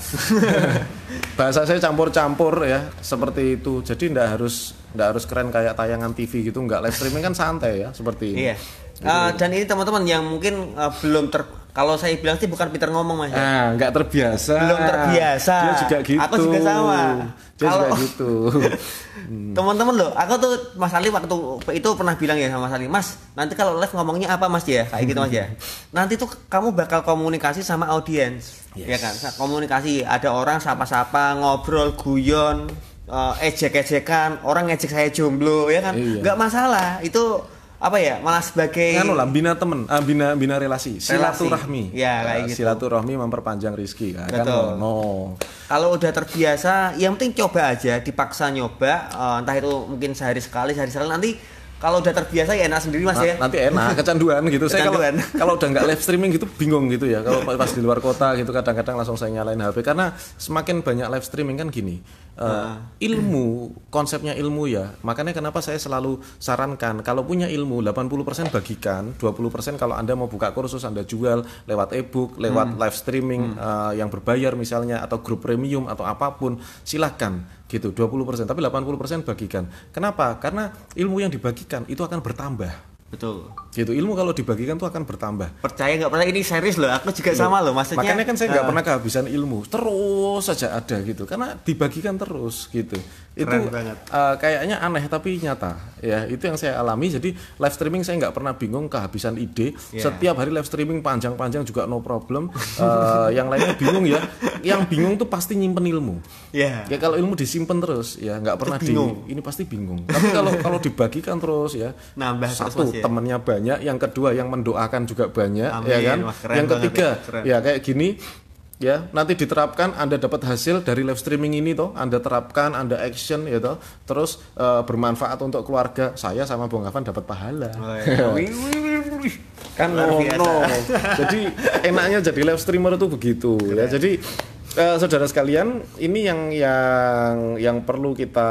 <laughs> Bahasa saya campur-campur ya seperti itu. Jadi ndak harus ndak harus keren kayak tayangan TV gitu, nggak live streaming kan santai ya seperti ini. Yeah Uh, dan ini teman-teman yang mungkin uh, belum ter kalau saya bilang sih bukan Peter ngomong mas. Ah, nggak terbiasa. Belum terbiasa. Dia juga gitu. Aku juga sama. Dia kalau, juga gitu. <laughs> Teman-teman loh, aku tuh Mas Ali waktu itu pernah bilang ya sama Mas Ali, Mas nanti kalau live ngomongnya apa Mas ya kayak gitu Mas ya. <laughs> Nanti tuh kamu bakal komunikasi sama audiens, ya yes. ya kan? Komunikasi ada orang sapa-sapa, ngobrol, guyon, eh, ejek-ejekan, orang ngejek saya jomblo, ya kan? Iya. Nggak iya. masalah itu apa ya malah sebagai kan lah bina temen uh, bina bina relasi, relasi. silaturahmi ya kayak eh, gitu silaturahmi memperpanjang rizki ya, kan no, no. kalau udah terbiasa yang penting coba aja dipaksa nyoba uh, entah itu mungkin sehari sekali sehari sekali nanti kalau udah terbiasa ya enak sendiri mas nah, ya nanti enak <laughs> kecanduan gitu saya kalau <laughs> kalau udah nggak live streaming gitu bingung gitu ya kalau pas di luar kota gitu kadang-kadang langsung saya nyalain HP karena semakin banyak live streaming kan gini uh, ilmu konsepnya ilmu ya makanya kenapa saya selalu sarankan kalau punya ilmu 80% bagikan 20% kalau anda mau buka kursus anda jual lewat e-book lewat hmm. live streaming hmm. Uh, yang berbayar misalnya atau grup premium atau apapun silahkan gitu 20% tapi 80% bagikan kenapa karena ilmu yang dibagikan itu akan bertambah betul gitu ilmu kalau dibagikan tuh akan bertambah percaya nggak pernah ini serius loh aku juga loh. sama loh maksudnya makanya kan saya nggak uh, pernah kehabisan ilmu terus saja ada gitu karena dibagikan terus gitu itu uh, kayaknya aneh tapi nyata ya itu yang saya alami jadi live streaming saya nggak pernah bingung kehabisan ide yeah. setiap hari live streaming panjang-panjang juga no problem uh, yang lainnya bingung ya yang bingung tuh pasti nyimpen ilmu yeah. ya kalau ilmu disimpan terus ya nggak pernah bingung. di ini pasti bingung tapi kalau kalau dibagikan terus ya Nambah satu terus ya. temennya banyak yang kedua yang mendoakan juga banyak Amin. ya kan Wah, yang ketiga ya. ya kayak gini ya nanti diterapkan anda dapat hasil dari live streaming ini toh anda terapkan anda action ya terus e, bermanfaat untuk keluarga saya sama Bung Afan dapat pahala oh, ya. <laughs> kan no. jadi enaknya jadi live streamer itu begitu ya jadi Uh, saudara sekalian, ini yang yang yang perlu kita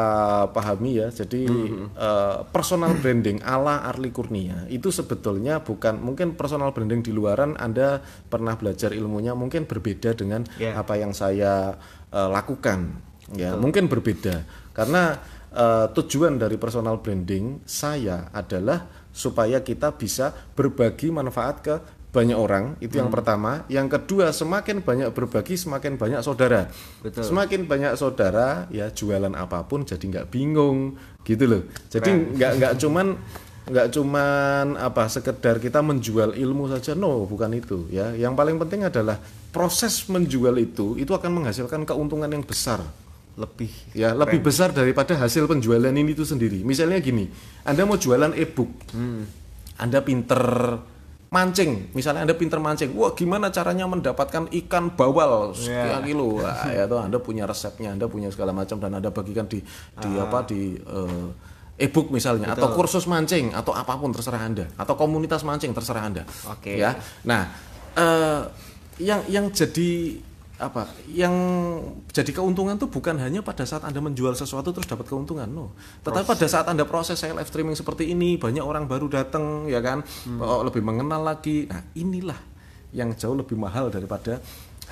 pahami ya. Jadi mm-hmm. uh, personal branding ala Arli Kurnia itu sebetulnya bukan mungkin personal branding di luaran Anda pernah belajar ilmunya mungkin berbeda dengan yeah. apa yang saya uh, lakukan. Ya, Betul. mungkin berbeda karena uh, tujuan dari personal branding saya adalah supaya kita bisa berbagi manfaat ke banyak orang itu hmm. yang pertama yang kedua semakin banyak berbagi semakin banyak saudara Betul. semakin banyak saudara ya jualan apapun jadi nggak bingung gitu loh jadi nggak nggak cuman nggak cuman apa sekedar kita menjual ilmu saja no bukan itu ya yang paling penting adalah proses menjual itu itu akan menghasilkan keuntungan yang besar lebih ya keren. lebih besar daripada hasil penjualan ini itu sendiri misalnya gini anda mau jualan e-book hmm. anda pinter mancing misalnya anda pinter mancing wah gimana caranya mendapatkan ikan bawal sekian yeah. kilo wah, ya tuh anda punya resepnya anda punya segala macam dan anda bagikan di di ah. apa di uh, e-book misalnya Betul. atau kursus mancing atau apapun terserah anda atau komunitas mancing terserah anda oke okay. ya nah uh, yang yang jadi apa yang jadi keuntungan tuh bukan hanya pada saat anda menjual sesuatu terus dapat keuntungan no tetapi proses. pada saat anda proses saya live streaming seperti ini banyak orang baru datang ya kan hmm. oh, lebih mengenal lagi nah inilah yang jauh lebih mahal daripada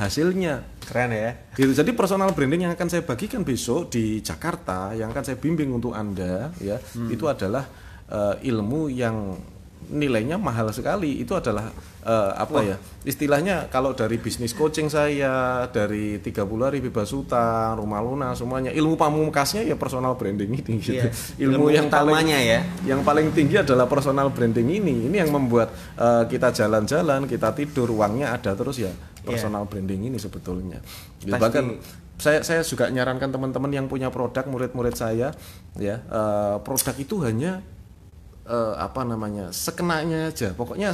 hasilnya keren ya gitu jadi personal branding yang akan saya bagikan besok di Jakarta yang akan saya bimbing untuk anda ya hmm. itu adalah uh, ilmu yang nilainya mahal sekali itu adalah uh, apa Wah. ya istilahnya kalau dari bisnis coaching saya dari 30 hari bebas utang rumah lunas semuanya ilmu pamungkasnya ya personal branding ini gitu. yeah. <laughs> ilmu, ilmu yang paling ya yang paling tinggi adalah personal branding ini ini yang membuat uh, kita jalan-jalan kita tidur uangnya ada terus ya iya. personal yeah. branding ini sebetulnya gitu. Pasti. bahkan saya saya juga nyarankan teman-teman yang punya produk murid-murid saya ya uh, produk itu hanya uh, apa namanya sekenanya aja pokoknya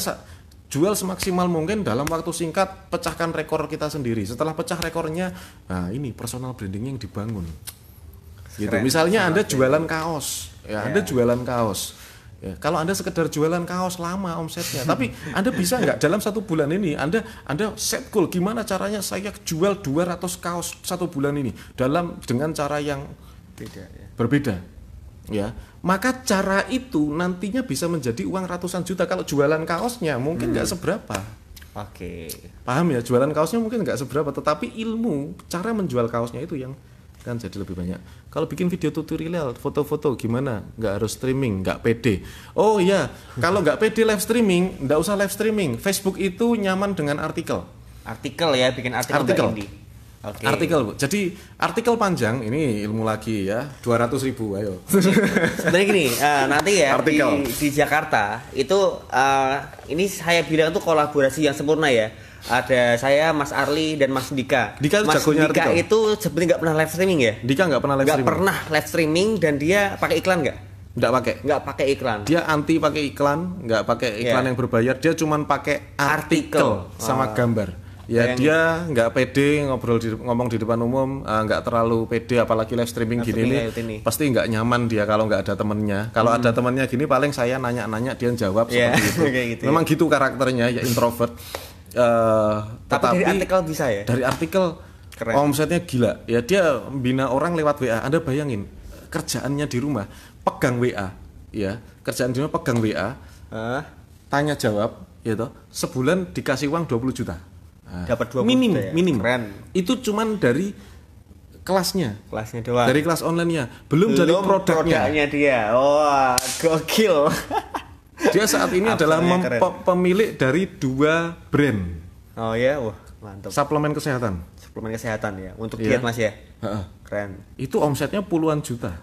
jual semaksimal mungkin dalam waktu singkat pecahkan rekor kita sendiri setelah pecah rekornya nah ini personal branding yang dibangun gitu Keren. misalnya anda jualan kaos ya yeah. anda ya. jualan kaos Ya, kalau anda sekedar jualan kaos lama omsetnya, tapi anda bisa nggak dalam satu bulan ini anda anda set goal gimana caranya saya jual 200 kaos satu bulan ini dalam dengan cara yang beda ya. berbeda ya maka cara itu nantinya bisa menjadi uang ratusan juta kalau jualan kaosnya mungkin nggak hmm. seberapa Oke. Okay. Paham ya, jualan kaosnya mungkin nggak seberapa, tetapi ilmu cara menjual kaosnya itu yang kan jadi lebih banyak. Kalau bikin video tutorial, foto-foto gimana? Nggak harus streaming, nggak pede. Oh iya, kalau nggak pede live streaming, nggak usah live streaming. Facebook itu nyaman dengan artikel. Artikel ya, bikin artikel. Artikel. Okay. Artikel, Bu. Jadi artikel panjang ini ilmu lagi ya, dua ratus ribu ayo. Sebenarnya gini, uh, nanti ya Di, di Jakarta itu uh, ini saya bilang tuh kolaborasi yang sempurna ya. Ada saya, Mas Arli dan Mas Dika. Dika itu Mas jagonya Dika artikel. itu sebenarnya nggak pernah live streaming ya? Dika nggak pernah live gak streaming. pernah live streaming dan dia pakai iklan nggak? Nggak pakai. Nggak pakai iklan. Dia anti pakai iklan, nggak pakai iklan yeah. yang berbayar. Dia cuman pakai artikel, artikel. sama oh. gambar ya Kayak dia nggak pede ngobrol di, ngomong di depan umum ah, nggak uh, terlalu pede apalagi live streaming, live gini nih ini. pasti nggak nyaman dia kalau nggak ada temennya kalau hmm. ada temennya gini paling saya nanya-nanya dia jawab yeah. seperti <laughs> itu gitu ya. memang gitu karakternya ya introvert uh, tapi tetapi dari artikel bisa ya dari artikel Keren. omsetnya gila ya dia bina orang lewat WA anda bayangin kerjaannya di rumah pegang WA ya kerjaan di rumah pegang WA uh. tanya jawab gitu sebulan dikasih uang 20 juta Ah. dapat dua minim ya? minim Keren. itu cuman dari kelasnya kelasnya doang dari kelas onlinenya belum, belum dari produknya. produknya dia wah oh, gokil <laughs> dia saat ini adalah ya, pemilik dari dua brand oh ya wah mantap suplemen kesehatan suplemen kesehatan ya untuk yeah. diet mas ya uh-uh. keren itu omsetnya puluhan juta <laughs>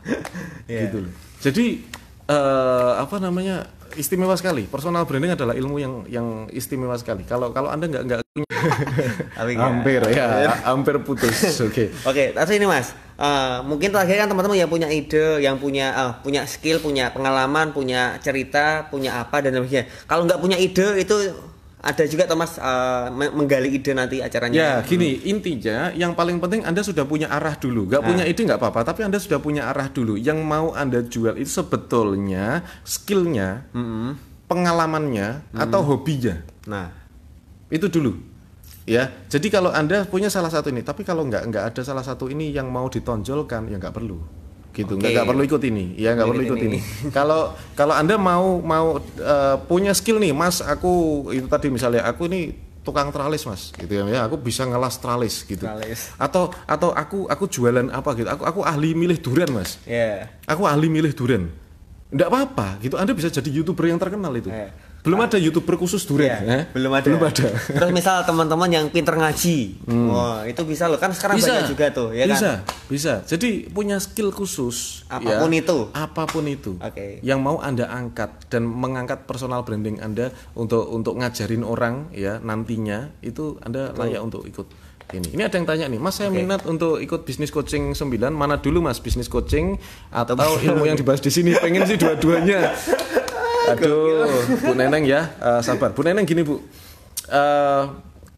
yeah. gitu loh jadi uh, apa namanya istimewa sekali. Personal branding adalah ilmu yang yang istimewa sekali. Kalau kalau anda nggak nggak <laughs> hampir ya iya, hampir putus. <laughs> Oke. Oke. Okay. ini mas, uh, mungkin terakhir kan teman-teman yang punya ide, yang punya uh, punya skill, punya pengalaman, punya cerita, punya apa dan sebagainya. Kalau nggak punya ide itu ada juga Thomas uh, eh, menggali ide nanti acaranya. Ya, hmm. gini, hmm. intinya yang paling penting Anda sudah punya arah dulu. Gak nah. punya ide nggak apa-apa, tapi Anda sudah punya arah dulu. Yang mau Anda jual itu sebetulnya skillnya, hmm. pengalamannya, hmm. atau hobinya. Nah, itu dulu. Ya, jadi kalau Anda punya salah satu ini, tapi kalau nggak nggak ada salah satu ini yang mau ditonjolkan, ya nggak perlu gitu okay. perlu ikut ini ya nggak perlu ikut ini iya, <laughs> kalau kalau anda mau mau uh, punya skill nih mas aku itu tadi misalnya aku ini tukang tralis mas gitu kan ya aku bisa ngelas tralis gitu tralis. atau atau aku aku jualan apa gitu aku aku ahli milih durian mas yeah. aku ahli milih durian nggak apa-apa gitu anda bisa jadi youtuber yang terkenal itu yeah belum ada youtuber khusus durian ya, eh? belum ada belum ada terus misal teman-teman yang pinter ngaji hmm. wah itu bisa loh kan sekarang bisa. banyak juga tuh ya bisa kan? bisa jadi punya skill khusus apapun ya, itu apapun itu okay. yang mau anda angkat dan mengangkat personal branding anda untuk untuk ngajarin orang ya nantinya itu anda Betul. layak untuk ikut ini. Ini ada yang tanya nih, Mas saya okay. minat untuk ikut bisnis coaching 9, mana dulu Mas bisnis coaching atau <laughs> ilmu yang dibahas di sini? Pengen sih dua-duanya. <laughs> Aduh, Bu Neneng ya, uh, sabar. Bu Neneng gini Bu, uh,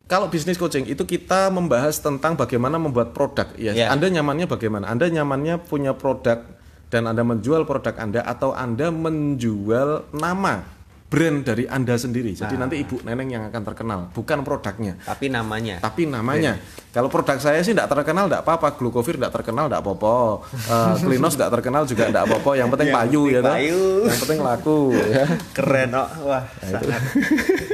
kalau bisnis coaching itu kita membahas tentang bagaimana membuat produk. Ya, yeah. Anda nyamannya bagaimana? Anda nyamannya punya produk dan Anda menjual produk Anda atau Anda menjual nama? brand dari Anda sendiri. Jadi ah. nanti ibu neneng yang akan terkenal, bukan produknya. Tapi namanya. Tapi namanya. Yeah. Kalau produk saya sih tidak terkenal tidak apa-apa, Glukovir tidak terkenal tidak apa-apa. Uh, <laughs> Klinos tidak terkenal juga tidak apa-apa, yang penting yang payu ya payu. Yang penting laku <laughs> ya. Keren oh. Wah, nah, sangat.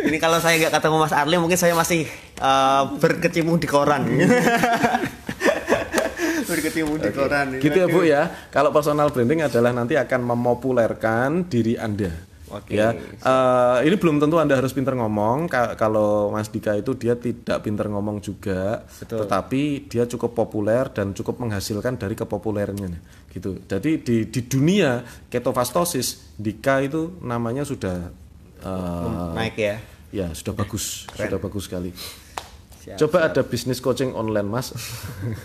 Ini kalau saya nggak ketemu Mas Arli mungkin saya masih uh, berkecimpung di koran. Hmm. <laughs> berkecimpung di koran. Gitu ya Bu ya. Kalau personal branding adalah nanti akan memopulerkan diri Anda. Okay. Ya, uh, ini belum tentu anda harus pinter ngomong. Ka kalau Mas Dika itu dia tidak pinter ngomong juga, Betul. tetapi dia cukup populer dan cukup menghasilkan dari kepopulernya, gitu. Jadi di di dunia ketofastosis Dika itu namanya sudah uh, naik ya. Ya sudah bagus, Keren. sudah bagus sekali. Siap, Coba siap. ada bisnis coaching online, Mas.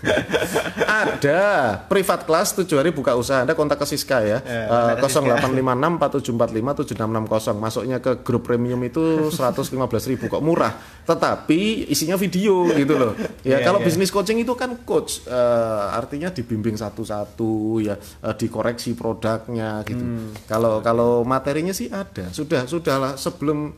<laughs> ada privat kelas 7 hari buka usaha. Anda kontak ke Siska ya. ya eh, uh, 0856 4745 7660. Masuknya ke grup premium itu ribu kok murah. Tetapi isinya video gitu loh. Ya, yeah, kalau yeah. bisnis coaching itu kan coach uh, artinya dibimbing satu-satu ya, uh, dikoreksi produknya gitu. Hmm. Kalau kalau materinya sih ada. Sudah sudahlah sebelum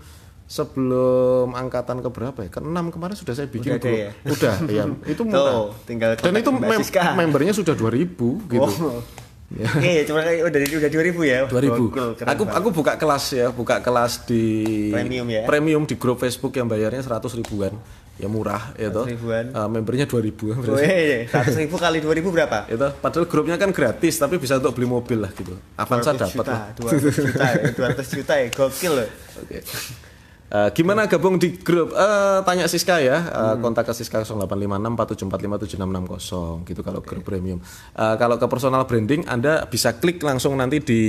sebelum angkatan ke berapa ya? enam kemarin sudah saya bikin udah Ya? Udah <laughs> ya. Itu Tuh, tinggal Dan itu mem membernya sudah 2000 gitu. Oh. Iya. Ya. Eh, cuma udah udah 2000 ya. 2000. ribu aku aku buka kelas ya, buka kelas di premium ya. Premium di grup Facebook yang bayarnya 100 ribuan. Ya murah itu. Ya ribuan. Uh, membernya 2000 Oh, iya, 100 ribu kali dua ribu berapa? itu ya padahal grupnya kan gratis tapi bisa untuk beli mobil lah gitu. Avanza dapat. 200 juta, ratus juta ya, 200 juta ya, gokil loh. Oke. Okay. Uh, gimana gabung di grup? Uh, tanya Siska ya. Uh, hmm. Kontak ke Siska 0856 gitu kalau okay. grup premium. Uh, kalau ke personal branding Anda bisa klik langsung nanti di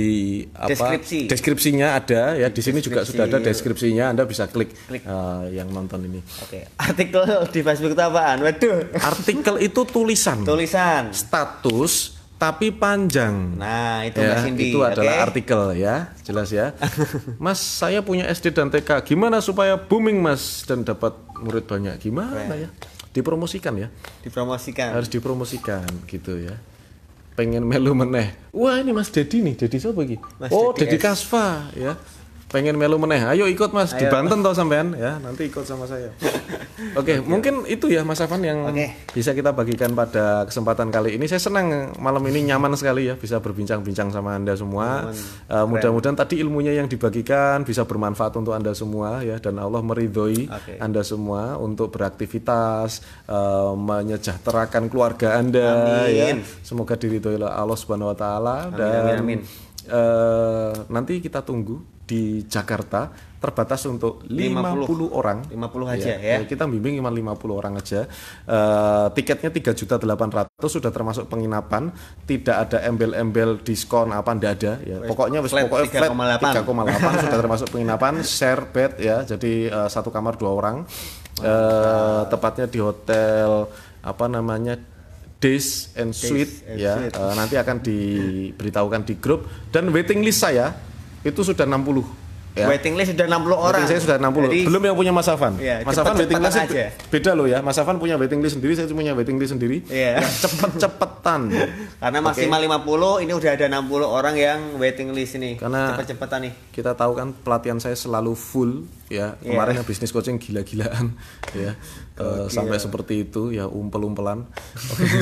apa Deskripsi. deskripsinya ada ya. Di, di sini juga sudah ada deskripsinya. Anda bisa klik, klik. Uh, yang nonton ini. Oke. Okay. Artikel di Facebook itu apaan? Waduh. Artikel itu tulisan. Tulisan. Status tapi panjang. Nah, itu ya, Mas Indi. Itu adalah okay. artikel ya, jelas ya. <laughs> mas, saya punya SD dan TK. Gimana supaya booming, Mas, dan dapat murid banyak? Gimana Keren. ya? Dipromosikan ya. Dipromosikan. Harus dipromosikan gitu ya. Pengen melu meneh. Wah, ini Mas Dedi nih, Dedi siapa lagi? oh, Dedi Kasva ya pengen melu meneh ayo ikut mas ayo. di Banten tau sampean ya nanti ikut sama saya <laughs> oke okay, mungkin itu ya mas Afan yang okay. bisa kita bagikan pada kesempatan kali ini saya senang malam ini nyaman sekali ya bisa berbincang-bincang sama anda semua uh, mudah-mudahan tadi ilmunya yang dibagikan bisa bermanfaat untuk anda semua ya dan Allah meridhoi okay. anda semua untuk beraktivitas uh, menyejahterakan keluarga anda amin. ya semoga diridhoi Allah subhanahu wa taala dan amin, amin. Uh, nanti kita tunggu di Jakarta terbatas untuk 50, 50 orang 50 iya, aja ya, ya. kita bimbing cuma 50 orang aja uh, tiketnya 3 juta 800 sudah termasuk penginapan tidak ada embel-embel diskon apa ndak ada ya pokoknya wis pokoknya 3,8 koma 3,8 sudah <laughs> termasuk penginapan share bed ya jadi uh, satu kamar dua orang uh, tepatnya di hotel apa namanya Days and Suite ya uh, nanti akan diberitahukan di grup dan waiting list saya itu sudah 60 ya. Waiting list sudah 60 orang. Waiting list sudah 60. Jadi, Belum yang punya Mas Afan. Ya, Mas Afan waiting list aja. beda loh ya. Mas Afan punya waiting list sendiri, saya punya waiting list sendiri. Ya. cepet-cepetan. <laughs> Karena maksimal okay. 50, ini udah ada 60 orang yang waiting list ini. Karena cepet-cepetan nih. Kita tahu kan pelatihan saya selalu full ya iya. kemarin yang bisnis coaching gila-gilaan ya uh, sampai seperti itu ya umpel-umpelan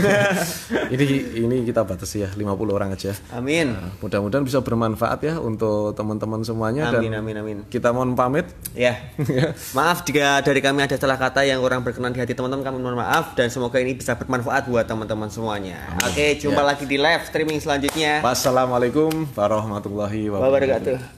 <laughs> ini ini kita batasi ya 50 orang aja amin uh, mudah-mudahan bisa bermanfaat ya untuk teman-teman semuanya amin, dan amin amin kita mohon pamit iya. <laughs> ya yeah. maaf jika dari kami ada salah kata yang kurang berkenan di hati teman-teman kami mohon maaf dan semoga ini bisa bermanfaat buat teman-teman semuanya oke okay, jumpa yeah. lagi di live streaming selanjutnya wassalamualaikum warahmatullahi wabarakatuh, wabarakatuh.